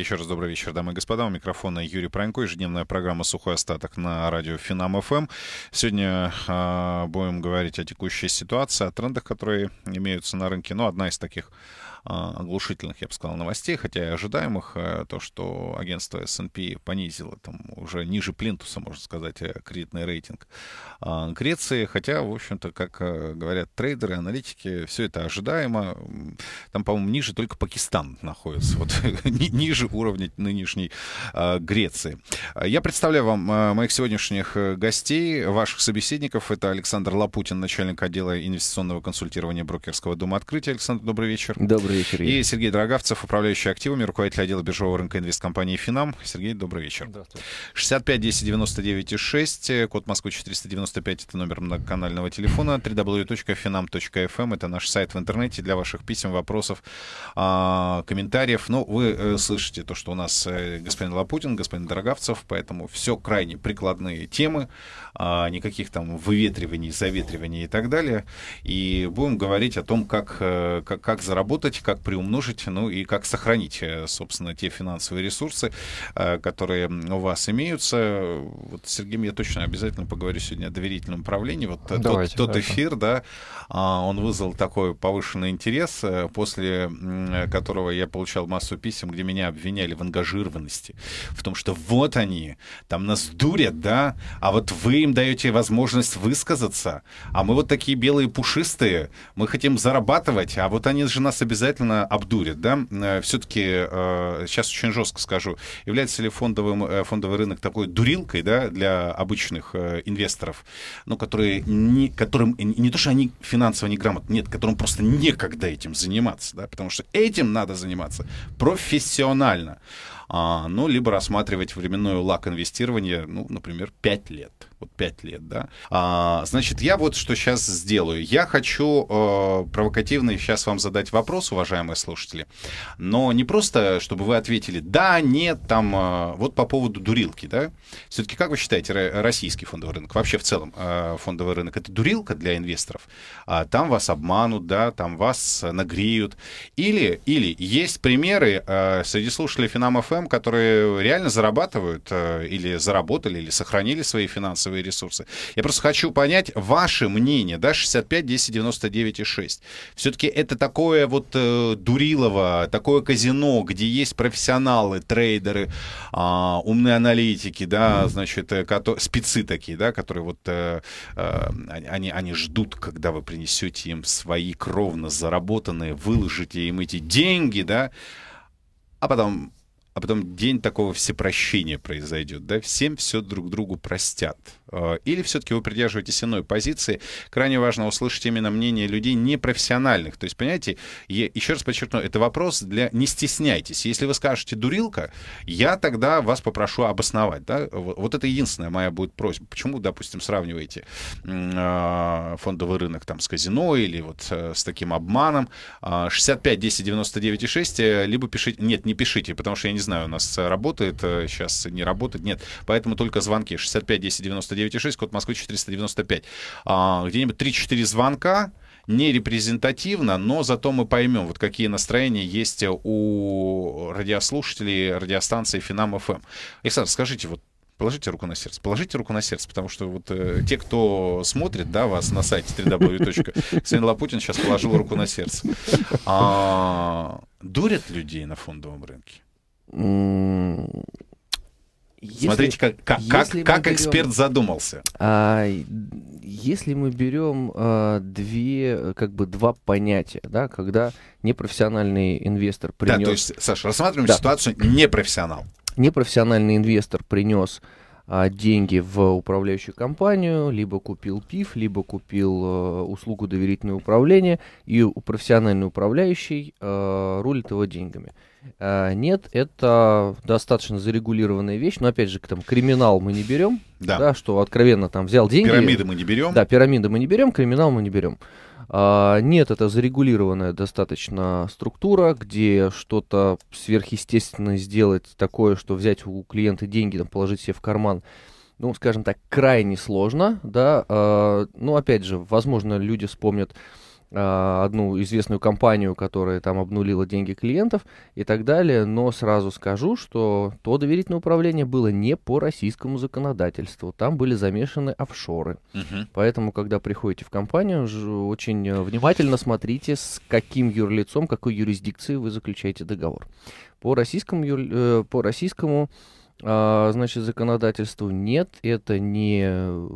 Еще раз добрый вечер, дамы и господа. У микрофона Юрий Пронько. Ежедневная программа «Сухой остаток» на радио Финам ФМ. Сегодня э, будем говорить о текущей ситуации, о трендах, которые имеются на рынке. Ну, одна из таких а, оглушительных, я бы сказал, новостей, хотя и ожидаемых, а, то, что агентство S&P понизило там уже ниже плинтуса, можно сказать, э, кредитный рейтинг а, Греции, хотя, в общем-то, как э, говорят трейдеры, аналитики, все это ожидаемо. Там, по-моему, ниже только Пакистан находится, вот ниже уровня нынешней Греции. Я представляю вам э, моих сегодняшних гостей, ваших собеседников. Это Александр Лапутин, начальник отдела инвестиционного консультирования брокерского дома «Открытие». Александр, добрый вечер. Добрый вечер. И Сергей Дрогавцев, управляющий активами, руководитель отдела биржевого рынка инвесткомпании «Финам». Сергей, добрый вечер. 65 10 99 6, код Москвы 495, это номер многоканального телефона, www.finam.fm, эм это наш сайт в интернете для ваших писем, вопросов, а, комментариев. Ну, вы э, слышите то, что у нас э, господин Лапутин, господин Дороговцев, поэтому все крайне прикладные темы, а, никаких там выветриваний, заветриваний и так далее. И будем говорить о том, как, э, как, как заработать сделать, как приумножить, ну и как сохранить, э, собственно, те финансовые ресурсы, э, которые у вас имеются. Вот с Сергеем я точно обязательно поговорю сегодня о доверительном управлении. Вот Давайте, тот, тот эфир, да, а, он вызвал такой повышенный интерес, э, после которого я получал массу писем, где меня обвиняли в ангажированности, в том, что вот они, там нас дурят, да, а вот вы им даете возможность высказаться, а мы вот такие белые пушистые, мы хотим зарабатывать, а вот они же нас обязательно обязательно обдурит, да? Э, Все-таки, сейчас э, очень жестко скажу, является ли фондовым, э, фондовый рынок такой дурилкой, да, для обычных инвесторов, ну, которые не, которым, не то, что они финансово неграмотны, нет, которым просто некогда этим заниматься, да, потому что этим надо заниматься профессионально. А, ну, либо рассматривать временной лак инвестирования, ну, например, 5 лет вот 5 лет, да. А, значит, я вот что сейчас сделаю. Я хочу э, провокативно сейчас вам задать вопрос, уважаемые слушатели, но не просто, чтобы вы ответили «да», «нет», там, э, вот по поводу дурилки, да. Все-таки как вы считаете, российский фондовый рынок, вообще в целом э, фондовый рынок, это дурилка для инвесторов? А, там вас обманут, да, там вас нагреют. Или, или есть примеры э, среди слушателей Финам эм, которые реально зарабатывают э, или заработали, или сохранили свои финансы массовые ресурсы. Я просто хочу понять ваше мнение, да, 65, 10, 99 и 6. Все-таки это такое вот э, Дурилово, такое казино, где есть профессионалы, трейдеры, э, умные аналитики, да, mm. значит, э, кото- спецы такие, да, которые вот э, э, они, они ждут, когда вы принесете им свои кровно заработанные, выложите им эти деньги, да, а потом а потом день такого всепрощения произойдет, да, всем все друг другу простят. А, или все-таки вы придерживаетесь иной позиции. Крайне важно услышать именно мнение людей непрофессиональных. То есть, понимаете, я еще раз подчеркну, это вопрос для... Не стесняйтесь. Если вы скажете «дурилка», я тогда вас попрошу обосновать. Да? Вот это единственная моя будет просьба. Почему, допустим, сравниваете а, фондовый рынок там с казино или вот э, с таким обманом? 65 10 99 6, либо пишите... Нет, не пишите, потому что я не знаю, у нас работает, сейчас э, не работает, нет. Поэтому только звонки 65 10 99 6, код Москвы 495. А, где-нибудь 3-4 звонка, не репрезентативно, но зато мы поймем, вот какие настроения есть у радиослушателей радиостанции Финам ФМ. Александр, скажите, вот Положите руку на сердце, положите руку на сердце, потому что вот э, те, кто смотрит, да, вас на сайте www. Ксения Лапутин сейчас положил руку на сердце. А, дурят людей на фондовом рынке? Если, Смотрите, как, как, как, как берем, эксперт задумался. А, если мы берем а, две, как бы два понятия, да, когда непрофессиональный инвестор принес... Да, то есть, Саша, рассматриваем да. ситуацию непрофессионал. Непрофессиональный инвестор принес а, деньги в управляющую компанию, либо купил ПИФ, либо купил а, услугу доверительное управление, и у профессиональный управляющий а, рулит его деньгами. Э, нет, это достаточно зарегулированная вещь, но опять же, там криминал мы не берем, да. да, что откровенно там взял деньги. Пирамиды мы не берем. Да, пирамиды мы не берем, криминал мы не берем. А, нет, это зарегулированная достаточно структура, где что-то сверхъестественное сделать такое, что взять у клиента деньги, там, положить себе в карман, ну, скажем так, крайне сложно, да. А, ну, опять же, возможно, люди вспомнят а, одну известную компанию, которая там обнулила деньги клиентов и так далее. Но сразу скажу, что то доверительное управление было не по российскому законодательству. Там были замешаны офшоры. Угу. Поэтому, когда приходите в компанию, очень э, внимательно смотрите, с каким юрлицом, какой юрисдикцией вы заключаете договор. По российскому, юр... Э, по российскому а, значит, законодательству нет, это не, э,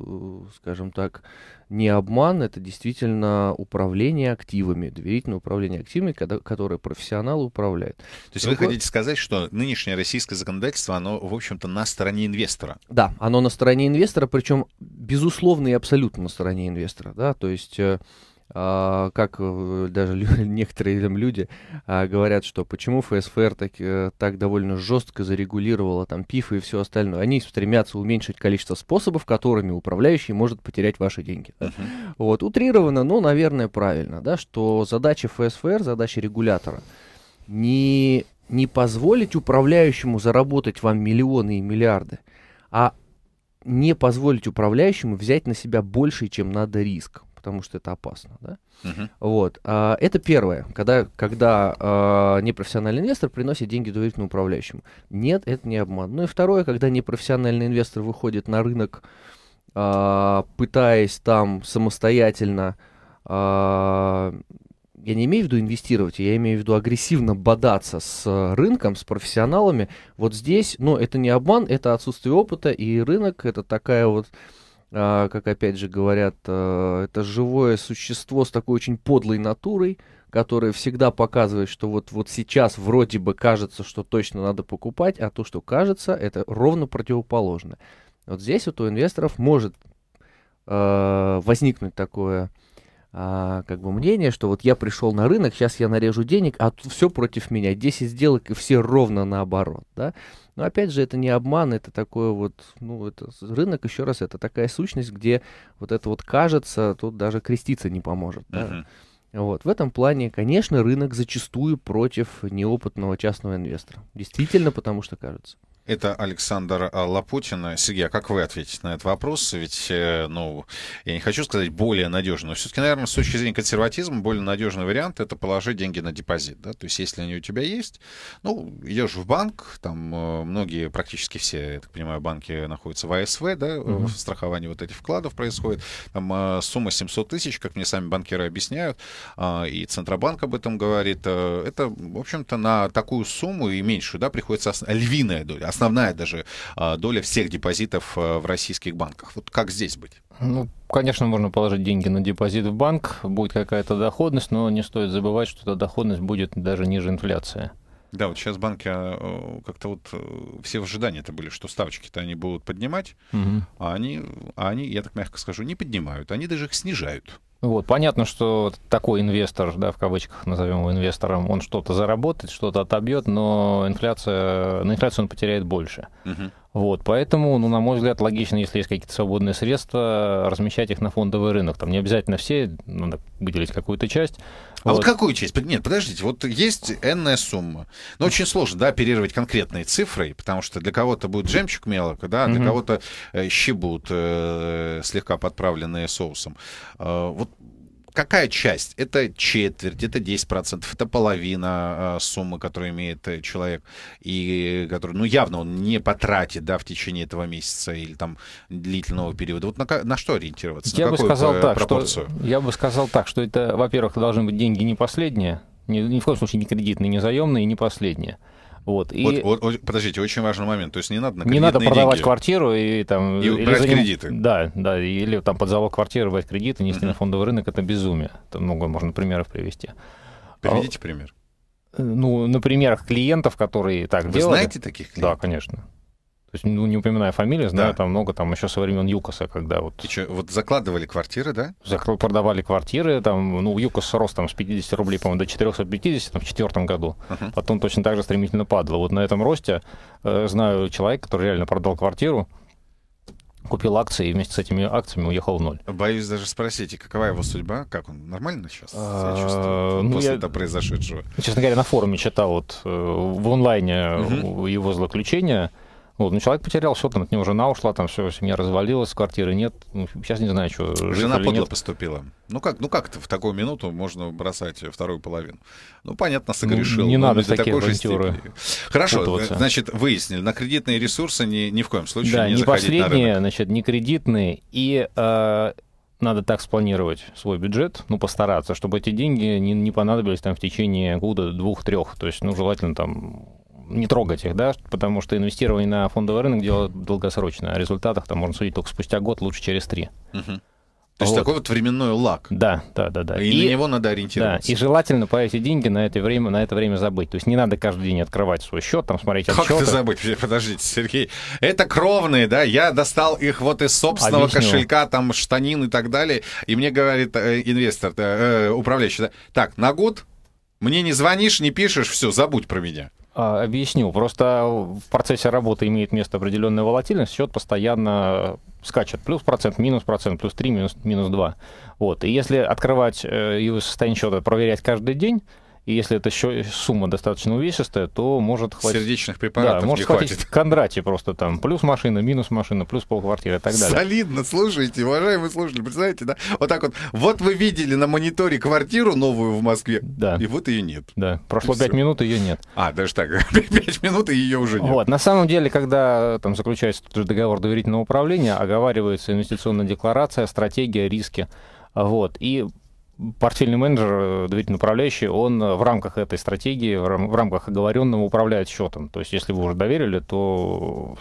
скажем так, не обман, это действительно управление активами, доверительное управление активами, когда, которое профессионал управляет. То есть Другой... вы хотите сказать, что нынешнее российское законодательство, оно, в общем-то, на стороне инвестора? Да, оно на стороне инвестора, причем, безусловно, и абсолютно на стороне инвестора, да, то есть... Э, а, как э, даже некоторые там люди а, говорят, что почему ФСФР так, э, так довольно жестко зарегулировала там ПИФы и все остальное. Они стремятся уменьшить количество способов, которыми управляющий может потерять ваши деньги. Uh-huh. Вот, утрировано, но, наверное, правильно, да, что задача ФСФР, задача регулятора не, не позволить управляющему заработать вам миллионы и миллиарды, а не позволить управляющему взять на себя больше, чем надо риск потому что это опасно. Да? Uh-huh. Вот. А, это первое, когда, когда а, непрофессиональный инвестор приносит деньги доверительному управляющему. Нет, это не обман. Ну и второе, когда непрофессиональный инвестор выходит на рынок, а, пытаясь там самостоятельно, а, я не имею в виду инвестировать, я имею в виду агрессивно бодаться с рынком, с профессионалами. Вот здесь, ну, это не обман, это отсутствие опыта, и рынок это такая вот а, как опять же говорят, а, это живое существо с такой очень подлой натурой, которое всегда показывает, что вот, вот сейчас вроде бы кажется, что точно надо покупать, а то, что кажется, это ровно противоположно. Вот здесь вот у инвесторов может а, возникнуть такое а, как бы мнение, что вот я пришел на рынок, сейчас я нарежу денег, а тут все против меня, 10 сделок и все ровно наоборот, да. Но опять же, это не обман, это такое вот, ну, это рынок, еще раз, это такая сущность, где вот это вот кажется, тут даже креститься не поможет, да. Uh-huh. Вот. В этом плане, конечно, рынок зачастую против неопытного частного инвестора. Действительно, потому что кажется. Это Александр а, Лапутин. Сергей, а как вы ответите на этот вопрос? Ведь, э, ну, я не хочу сказать более надежный, но все-таки, наверное, с точки зрения консерватизма более надежный вариант — это положить деньги на депозит. Да? То есть если они у тебя есть, ну, идешь в банк, там э, многие, практически все, я так понимаю, банки находятся в АСВ, да, mm-hmm. страхование вот этих вкладов происходит. Там э, сумма 700 тысяч, как мне сами банкиры объясняют, а, и Центробанк об этом говорит. Это, в общем-то, на такую сумму и меньшую, да, приходится львиная доля, основная даже а, доля всех депозитов э, в российских банках. Вот как здесь быть? Ну, конечно, можно положить деньги на депозит в банк, будет какая-то доходность, но не стоит забывать, что эта доходность будет даже ниже инфляции. Да, вот сейчас банки э, как-то вот э, все в ожидании это были, что ставочки-то они будут поднимать, угу. а, они, а они, я так мягко скажу, не поднимают, они даже их снижают. Вот, понятно, что такой инвестор, да, в кавычках назовем его инвестором, он что-то заработает, что-то отобьет, но инфляция, на инфляцию он потеряет больше. Угу. Вот, поэтому, ну, на мой взгляд, логично, если есть какие-то свободные средства, размещать их на фондовый рынок. Там не обязательно все, надо выделить какую-то часть. А вот. вот какую часть? Нет, подождите, вот есть энная сумма. Но очень сложно, да, оперировать конкретные цифры, потому что для кого-то будет жемчуг мелок, да, а для кого-то э, щи будут э, слегка подправленные соусом. Э, вот какая часть? Это четверть, это 10%, это половина а, суммы, которую имеет э, человек, и который, ну, явно он не потратит, да, в течение этого месяца или там длительного периода. Вот на, на что ориентироваться? Я на бы сказал э, так, пропорцию? Что, я бы сказал так, что это, во-первых, должны быть деньги не последние, ни, ни в коем случае не кредитные, не заемные, не последние. Вот, и... вот, вот, подождите, очень важный момент. То есть не надо на Не надо продавать деньги. квартиру и там... И или брать заним... кредиты. Да, да, или там под залог квартиры брать кредиты, нести mm-hmm. на фондовый рынок, это безумие. Там много можно примеров привести. А Приведите а... пример. Э, ну, на примерах клиентов, которые так Вы делали. Вы знаете таких клиентов? Да, конечно. То есть, ну, не упоминая фамилии, знаю да. там много, там еще со времен ЮКОСа, когда вот... И что, вот закладывали квартиры, да? Закр... Продавали квартиры, там, ну, ЮКОС рос там с 50 рублей, по-моему, до 450 там, в четвертом году. Uh-huh. Потом точно так же стремительно падало. Вот на этом росте э, знаю человека, который реально продал квартиру, купил акции и вместе с этими акциями уехал в ноль. Боюсь даже спросить, какова его судьба? Как он? Нормально сейчас себя а, чувствует ну, после я, этого произошедшего? Честно говоря, на форуме читал вот э, в онлайне его злоключения. Вот, ну, человек потерял все, там от него жена ушла, там все, семья развалилась, квартиры нет. Ну, сейчас не знаю, что. жена подло нет. поступила. Ну как, ну как в такую минуту можно бросать вторую половину? Ну, понятно, ну, согрешил. Ну, не надо такие такой Же Хорошо, э, путываться. значит, выяснили. На кредитные ресурсы ни, ни в коем случае да, не, не последние, на рынок. значит, не кредитные. И э, надо так спланировать свой бюджет, ну, постараться, чтобы эти деньги не, не понадобились там в течение года, двух-трех. То есть, ну, желательно там не трогать их, да, потому что инвестирование на фондовый рынок дело долгосрочное. О результатах там можно судить только спустя год, лучше через три. То есть вот. такой вот временной лак. Да, да, да, да. И, и на него надо ориентироваться. Да, и желательно по эти деньги на это время, на это время забыть. То есть не надо каждый день открывать свой счет, там смотреть отчеты. Как это забыть? Подождите, Сергей. Это кровные, да? Я достал их вот из собственного Объясню. кошелька, там штанин и так далее. И мне говорит э, инвестор, э, э управляющий, да? так, на год мне не звонишь, не пишешь, все, забудь про меня. А, объясню. Просто в процессе работы имеет место определенная волатильность, счет постоянно скачет. Плюс процент, минус процент, плюс 3, минус, минус 2. Вот. И если открывать его э, состояние счета, проверять каждый день, и если эта сумма достаточно увесистая, то может хватить... Сердечных препаратов да, может хватить хватит. Кондрати просто там. Плюс машина, минус машина, плюс полквартиры и так далее. Солидно, слушайте, уважаемые слушатели, представляете, да? Вот так вот. Вот вы видели на мониторе квартиру новую в Москве, да. и вот ее нет. Да, прошло пять минут, ее нет. А, даже так, Пять минут, и ее уже нет. Вот, на самом деле, когда там заключается договор доверительного управления, оговаривается инвестиционная декларация, стратегия, риски. Вот. И портфельный менеджер, э, доверительный управляющий, он э, в рамках этой стратегии, в рамках оговоренного управляет счетом. То есть, если вы уже доверили, то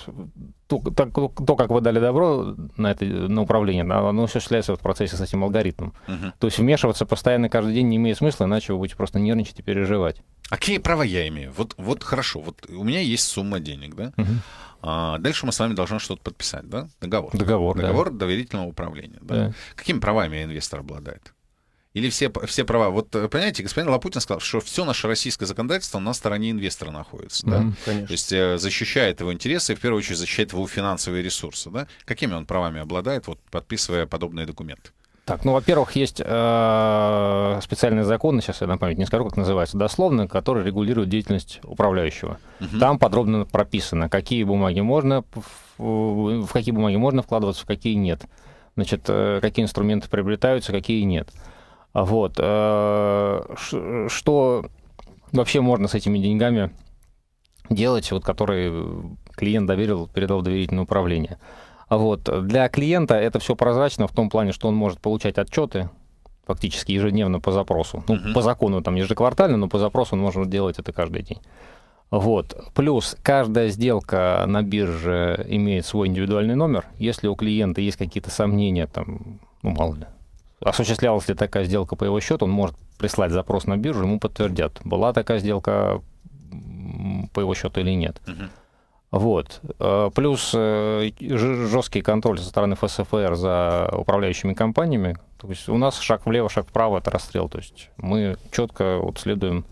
то, то, то как вы дали добро на, это, на управление, оно все шляется в процессе с этим алгоритмом. Угу. То есть вмешиваться постоянно каждый день не имеет смысла, иначе вы будете просто нервничать и переживать. А какие права я имею? Вот, вот хорошо, вот у меня есть сумма денег, да? Угу. А, дальше мы с вами должны что-то подписать, да? Договор. Договор, Договор да. доверительного управления. Да? Да. Какими правами инвестор обладает? Или все, все права? Вот, э, понимаете, господин Лапутин сказал, что все наше российское законодательство на стороне инвестора находится. Да? Mm, конечно. То есть э, защищает его интересы и, в первую очередь, защищает его финансовые ресурсы. Да? Какими он правами обладает, вот, подписывая подобные документы? Так, ну, во-первых, есть э, специальные законы, сейчас я на память не скажу, как называется, дословно, которые регулируют деятельность управляющего. Угу. Там подробно прописано, какие бумаги можно, в, в какие бумаги можно вкладываться, в какие нет. Значит, э, какие инструменты приобретаются, какие нет. Вот. Э, что вообще можно с этими деньгами делать, вот, которые клиент доверил, передал в доверительное управление? Вот. Для клиента это все прозрачно в том плане, что он может получать отчеты фактически ежедневно по запросу. Ну, uh-huh. по закону там ежеквартально, но по запросу он может делать это каждый день. Вот. Плюс каждая сделка на бирже имеет свой индивидуальный номер. Если у клиента есть какие-то сомнения, там, ну, мало ли, осуществлялась ли такая сделка по его счету, он может прислать запрос на биржу, ему подтвердят, была такая сделка по его счету или нет. Вот. Э, плюс э, жесткий контроль со стороны ФСФР за управляющими компаниями. То есть у нас шаг влево, шаг вправо — это расстрел. То есть мы четко вот следуем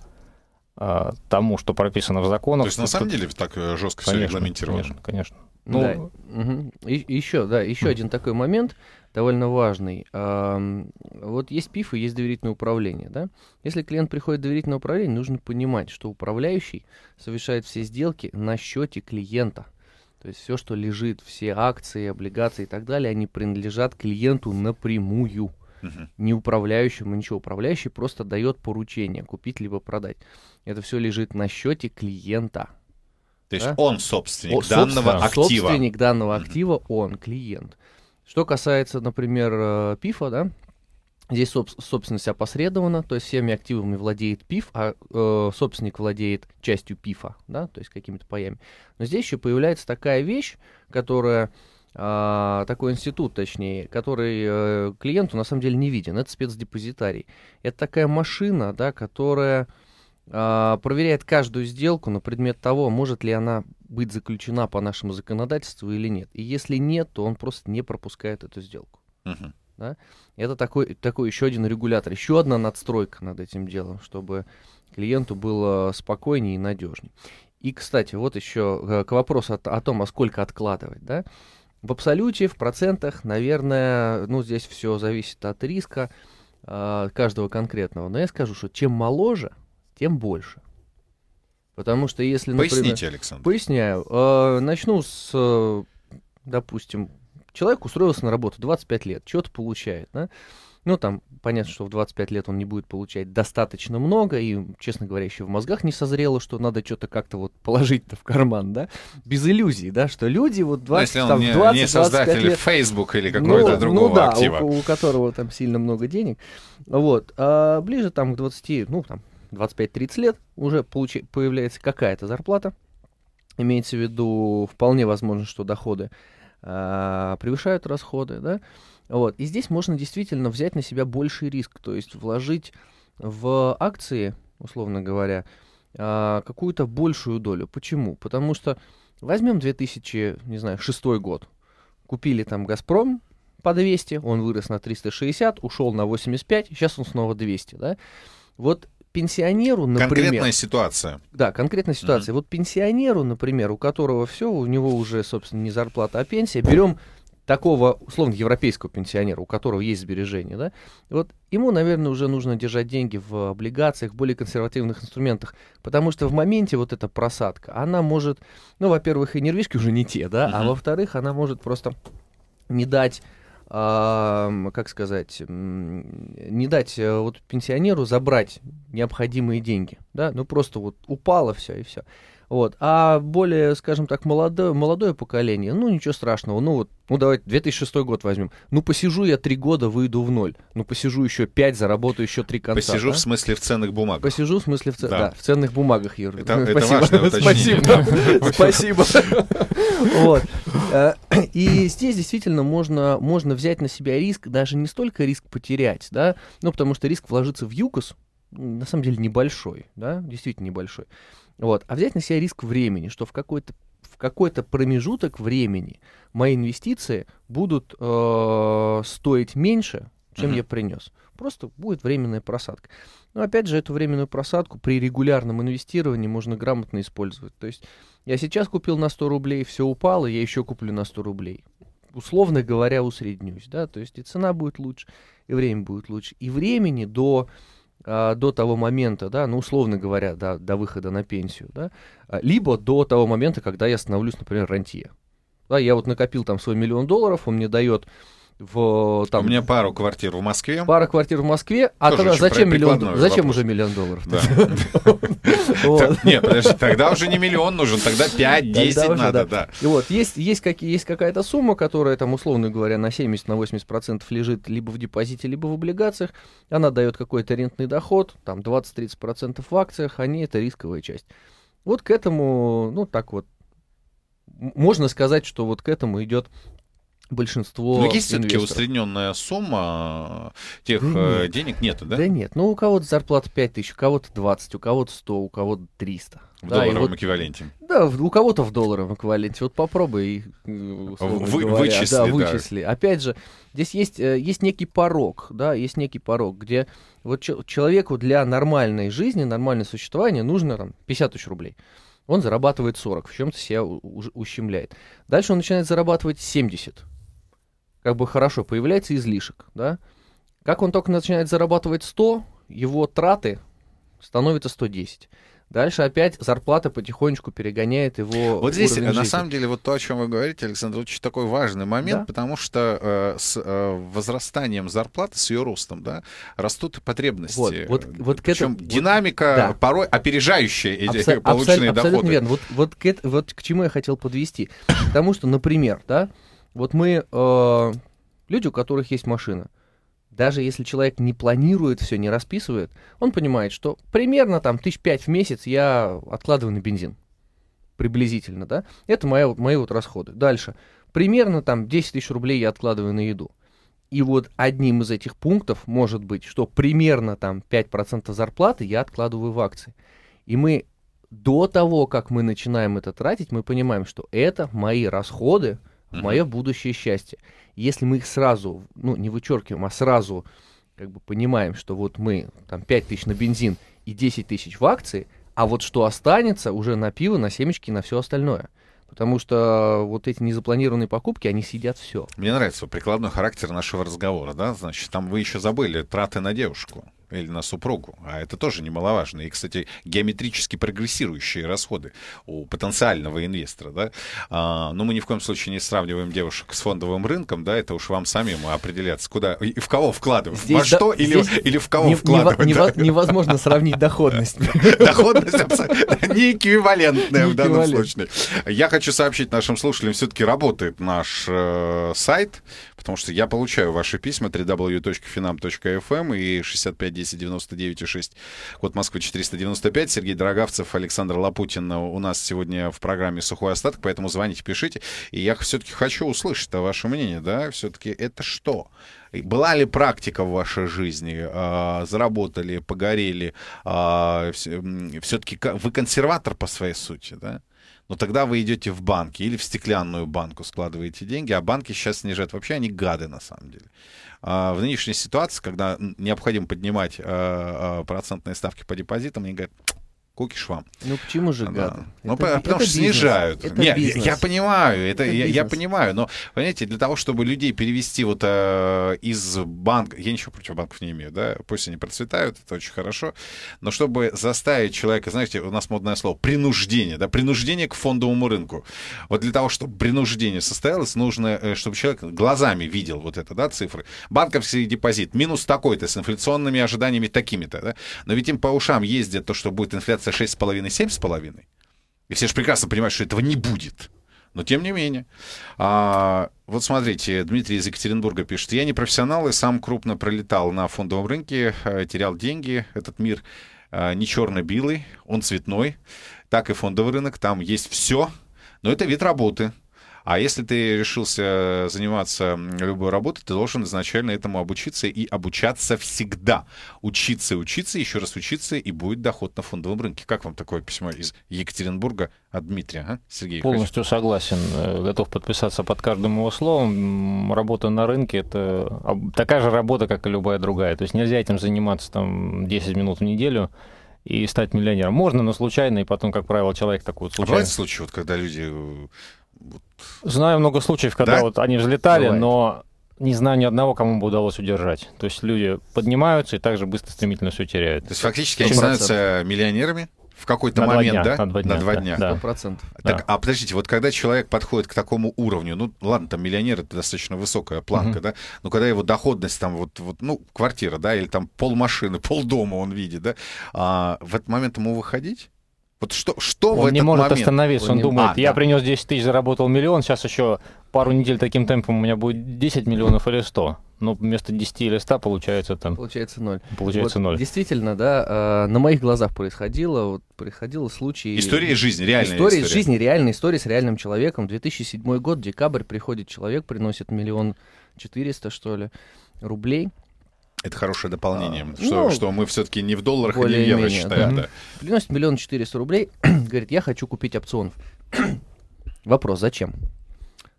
э, тому, что прописано в законах. То есть на самом деле так жестко конечно, все регламентировано? Конечно, конечно. Ну, да. угу. и, еще, да, еще один такой момент довольно важный. Вот есть ПИФ есть доверительное управление. Да? Если клиент приходит в доверительное управление, нужно понимать, что управляющий совершает все сделки на счете клиента. То есть все, что лежит, все акции, облигации и так далее, они принадлежат клиенту напрямую. Uh-huh. Не управляющему ничего. Управляющий просто дает поручение купить либо продать. Это все лежит на счете клиента. То есть да? он собственник О, данного собственно, актива. Собственник данного актива, он клиент. Что касается, например, э, ПИФа, да, здесь соб- собственность опосредована, то есть всеми активами владеет ПИФ, а э, собственник владеет частью ПИФа, да, то есть какими-то паями. Но здесь еще появляется такая вещь, которая а, такой институт, точнее, который э, клиенту на самом деле не виден. Это спецдепозитарий. Это такая машина, да, которая а, проверяет каждую сделку на предмет того, может ли она быть заключена по нашему законодательству или нет. И если нет, то он просто не пропускает эту сделку. Uh-huh. Да? Это такой, такой еще один регулятор, еще одна надстройка над этим делом, чтобы клиенту было спокойнее и надежнее. И, кстати, вот еще э, к вопросу о, о том, а сколько откладывать. Да? В абсолюте, в процентах, наверное, ну, здесь все зависит от риска э, каждого конкретного. Но я скажу, что чем моложе, тем больше. Потому что если, например... Поясните, Александр. Поясняю. Э, начну с, э, допустим, человек устроился на работу 25 лет, что-то получает, да? Ну, там, понятно, что в 25 лет он не будет получать достаточно много, и, честно говоря, еще в мозгах не созрело, что надо что-то как-то вот положить-то в карман, да? Без иллюзий, да, что люди вот 20, ну, Но если он не, 20 не создатель лет... Facebook или ну, какого-то ну, другого ну, да, актива. У, у которого там сильно много денег. Вот. А ближе там к 20, ну, там, 25-30 лет уже получи, появляется какая-то зарплата. Имеется в виду, вполне возможно, что доходы э, превышают расходы, да. Вот. И здесь можно действительно взять на себя больший риск, то есть вложить в акции, условно говоря, э, какую-то большую долю. Почему? Потому что возьмем 2006 год, купили там «Газпром», по 200, он вырос на 360, ушел на 85, сейчас он снова 200, да? Вот пенсионеру, например... Конкретная ситуация. Да, конкретная ситуация. Mm-hmm. Вот пенсионеру, например, у которого все, у него уже, собственно, не зарплата, а пенсия, берем такого, условно, европейского пенсионера, у которого есть сбережения, да, вот ему, наверное, уже нужно держать деньги в облигациях, в более консервативных инструментах, потому что в моменте вот эта просадка, она может, ну, во-первых, и нервишки уже не те, да, uh-huh. а во-вторых, она может просто не дать а, как сказать, не дать э, вот пенсионеру забрать необходимые деньги, да, ну просто вот упало все и все. Вот. А более, скажем так, молодое, молодое поколение, ну ничего страшного, ну вот, ну давайте 2006 год возьмем. Ну посижу я три года, выйду в ноль. Ну посижу еще пять, заработаю еще три конца. Посижу да? в смысле в ценных бумагах. Посижу в смысле в, ц... да. Да, в ценных бумагах, Юр. Это, Спасибо. Это Спасибо. Спасибо. Вот. Э, и здесь действительно можно, можно взять на себя риск, даже не столько риск потерять, да, ну потому что риск вложиться в ЮКОС, на самом деле небольшой, да, действительно небольшой. Вот. А взять на себя риск времени, что в какой-то в какой-то промежуток времени мои инвестиции будут э, стоить меньше, чем uh-huh. я принес. Просто будет временная просадка. Но опять же, эту временную просадку при регулярном инвестировании можно грамотно использовать. То есть я сейчас купил на 100 рублей, все упало, я еще куплю на 100 рублей. Условно говоря, усреднюсь. Да? То есть и цена будет лучше, и время будет лучше. И времени до а, до того момента, да, ну, условно говоря, да, до выхода на пенсию, да, а, либо до того момента, когда я становлюсь, например, рантье. Да, я вот накопил там свой миллион долларов, он мне дает в там. У меня пару квартир в Москве. Пара квартир в Москве, а тогда зачем миллион? Зачем уже миллион долларов? Нет, подожди, тогда уже не миллион нужен, тогда 5-10 надо, да. И вот есть есть какие есть какая-то сумма, которая там условно говоря на 70 на 80 процентов лежит либо в депозите, либо в облигациях. Она дает какой-то рентный доход, там 20-30 процентов в акциях, Они это рисковая часть. Вот к этому, ну так вот, можно сказать, что вот к этому идет большинство. Но есть все-таки усредненная сумма э, тех да э, нет. денег нету, да? Да нет. Ну, у кого-то зарплата 5 тысяч, у кого-то 20, у кого-то 100, у кого-то 300. В да, долларовом вот, эквиваленте. Да, у кого-то в долларовом эквиваленте. Вот попробуй, э, Вы, говоря, вычисли, да, вычисли. Да. Опять же, здесь есть, есть некий порог, да, есть некий порог, где вот человеку для нормальной жизни, нормального существования нужно там 50 тысяч рублей он зарабатывает 40, в чем-то себя ущемляет. Дальше он начинает зарабатывать 70 как бы хорошо, появляется излишек, да? Как он только начинает зарабатывать 100, его траты становятся 110. Дальше опять зарплата потихонечку перегоняет его. Вот здесь, э, жизни. на самом деле, вот то, о чем вы говорите, Александр, очень такой важный момент, да? потому что э, с э, возрастанием зарплаты, с ее ростом, да, растут и потребности. Вот, вот, вот Причем это, динамика вот, порой опережающая эти Абсо- полученные абсолютно доходы. Абсолютно верно. Вот, вот, к, вот к чему я хотел подвести. Потому что, например, да, э, вот мы, э, люди, у которых есть машина, даже если человек не планирует все, не расписывает, он понимает, что примерно там тысяч пять в месяц я откладываю на бензин. Приблизительно, да? Это мои, мои вот расходы. Дальше. Примерно там 10 тысяч рублей я откладываю на еду. И вот одним из этих пунктов может быть, что примерно там 5% зарплаты я откладываю в акции. И мы до того, как мы начинаем это тратить, мы понимаем, что это мои расходы, угу. мое будущее счастье. Если мы их сразу, ну, не вычеркиваем, а сразу как бы понимаем, что вот мы там 5 тысяч на бензин и 10 тысяч в акции, а вот что останется уже на пиво, на семечки, на все остальное. Потому что вот эти незапланированные покупки, они съедят все. Мне нравится прикладной характер нашего разговора, да? Значит, там вы еще забыли траты на девушку или на супругу. А это тоже немаловажно. И, кстати, геометрически прогрессирующие расходы у потенциального инвестора. Да? А, но ну, мы ни в коем случае не сравниваем девушек с фондовым рынком. да, Это уж вам самим определяться, куда и в кого вкладывать. Здесь во что или, или в кого не, вкладывать. Не, да? Невозможно сравнить доходность. Доходность не эквивалентная в данном случае. Я хочу сообщить нашим слушателям, все-таки работает наш э, сайт, потому что я получаю ваши письма www.finam.fm эм и 65 1099,6, код Москвы 495. Сергей Дорогавцев, Александр Лапутин у нас сегодня в программе «Сухой остаток», поэтому звоните, пишите. И я все-таки хочу услышать ваше мнение, да, все-таки это что? Была ли практика в вашей жизни? А, заработали, погорели? А, все-таки вы консерватор по своей сути, да? но тогда вы идете в банки или в стеклянную банку складываете деньги, а банки сейчас снижают. Вообще они гады на самом деле. А, в нынешней ситуации, когда необходимо поднимать а, а, процентные ставки по депозитам, они говорят, кукиш вам. Ну почему же гады? Да. Ну, это, потому это что бизнес. снижают. Это Нет, бизнес. я понимаю, это, это я, бизнес. я понимаю, но, понимаете, для того, чтобы людей перевести вот э, из банка, я ничего против банков не имею, да, пусть они процветают, это очень хорошо, но чтобы заставить человека, знаете, у нас модное слово, принуждение, да, принуждение к фондовому рынку. Вот для того, чтобы принуждение состоялось, нужно, э, чтобы человек глазами видел вот это, да, цифры. Банковский депозит минус такой-то, с инфляционными ожиданиями такими-то, да, но ведь им по ушам ездит то, что будет инфляция получится 6,5-7,5. И все же прекрасно понимают, что этого не будет. Но тем не менее. А, вот смотрите, Дмитрий из Екатеринбурга пишет. Я не профессионал и сам крупно пролетал на фондовом рынке, э, терял деньги. Этот мир э, не черно-белый, он цветной. Так и фондовый рынок, там есть все. Но это вид работы. А если ты решился заниматься любой работой, ты должен изначально этому обучиться и обучаться всегда. Учиться учиться, еще раз учиться, и будет доход на фондовом рынке. Как вам такое письмо из Екатеринбурга от Дмитрия, а? Сергей? Полностью Ильич. согласен. Э, готов подписаться под каждым его словом. Работа на рынке — это такая же работа, как и любая другая. То есть нельзя этим заниматься там 10 минут в неделю и стать миллионером. Можно, но случайно, и потом, как правило, человек такой случайно. А бывает случай, вот, когда люди э, вот. Знаю много случаев, когда да? вот они взлетали, Бывает. но не знаю ни одного, кому бы удалось удержать. То есть люди поднимаются и также быстро стремительно все теряют. То есть фактически они становятся миллионерами? В какой-то на момент, дня, да? На два дня. На два дня. Да. 100%. Так, да. а подождите, вот когда человек подходит к такому уровню, ну, ладно, там миллионер — это достаточно высокая планка, uh да, но когда его доходность там вот, вот, ну, квартира, да, или там пол машины, пол дома он видит, да, а в этот момент ему выходить? Вот что, что он в не может момент? остановиться, он, он не... думает, а, я да. принес 10 тысяч, заработал миллион, сейчас еще пару недель таким темпом у меня будет 10 миллионов или 100. Но ну, вместо 10 или 100 получается там... Получается 0. Получается вот 0. Действительно, да, э, на моих глазах происходило, вот, происходило случаи... История жизни, реальная история. История жизни, реальная история с реальным человеком. 2007 год, декабрь, приходит человек, приносит миллион четыреста, что ли, рублей это хорошее дополнение, а, что, ну, что мы все-таки не в долларах более или евро менее, считаем. Да. Да. Приносит миллион четыреста рублей, говорит, я хочу купить опционов. Вопрос, зачем?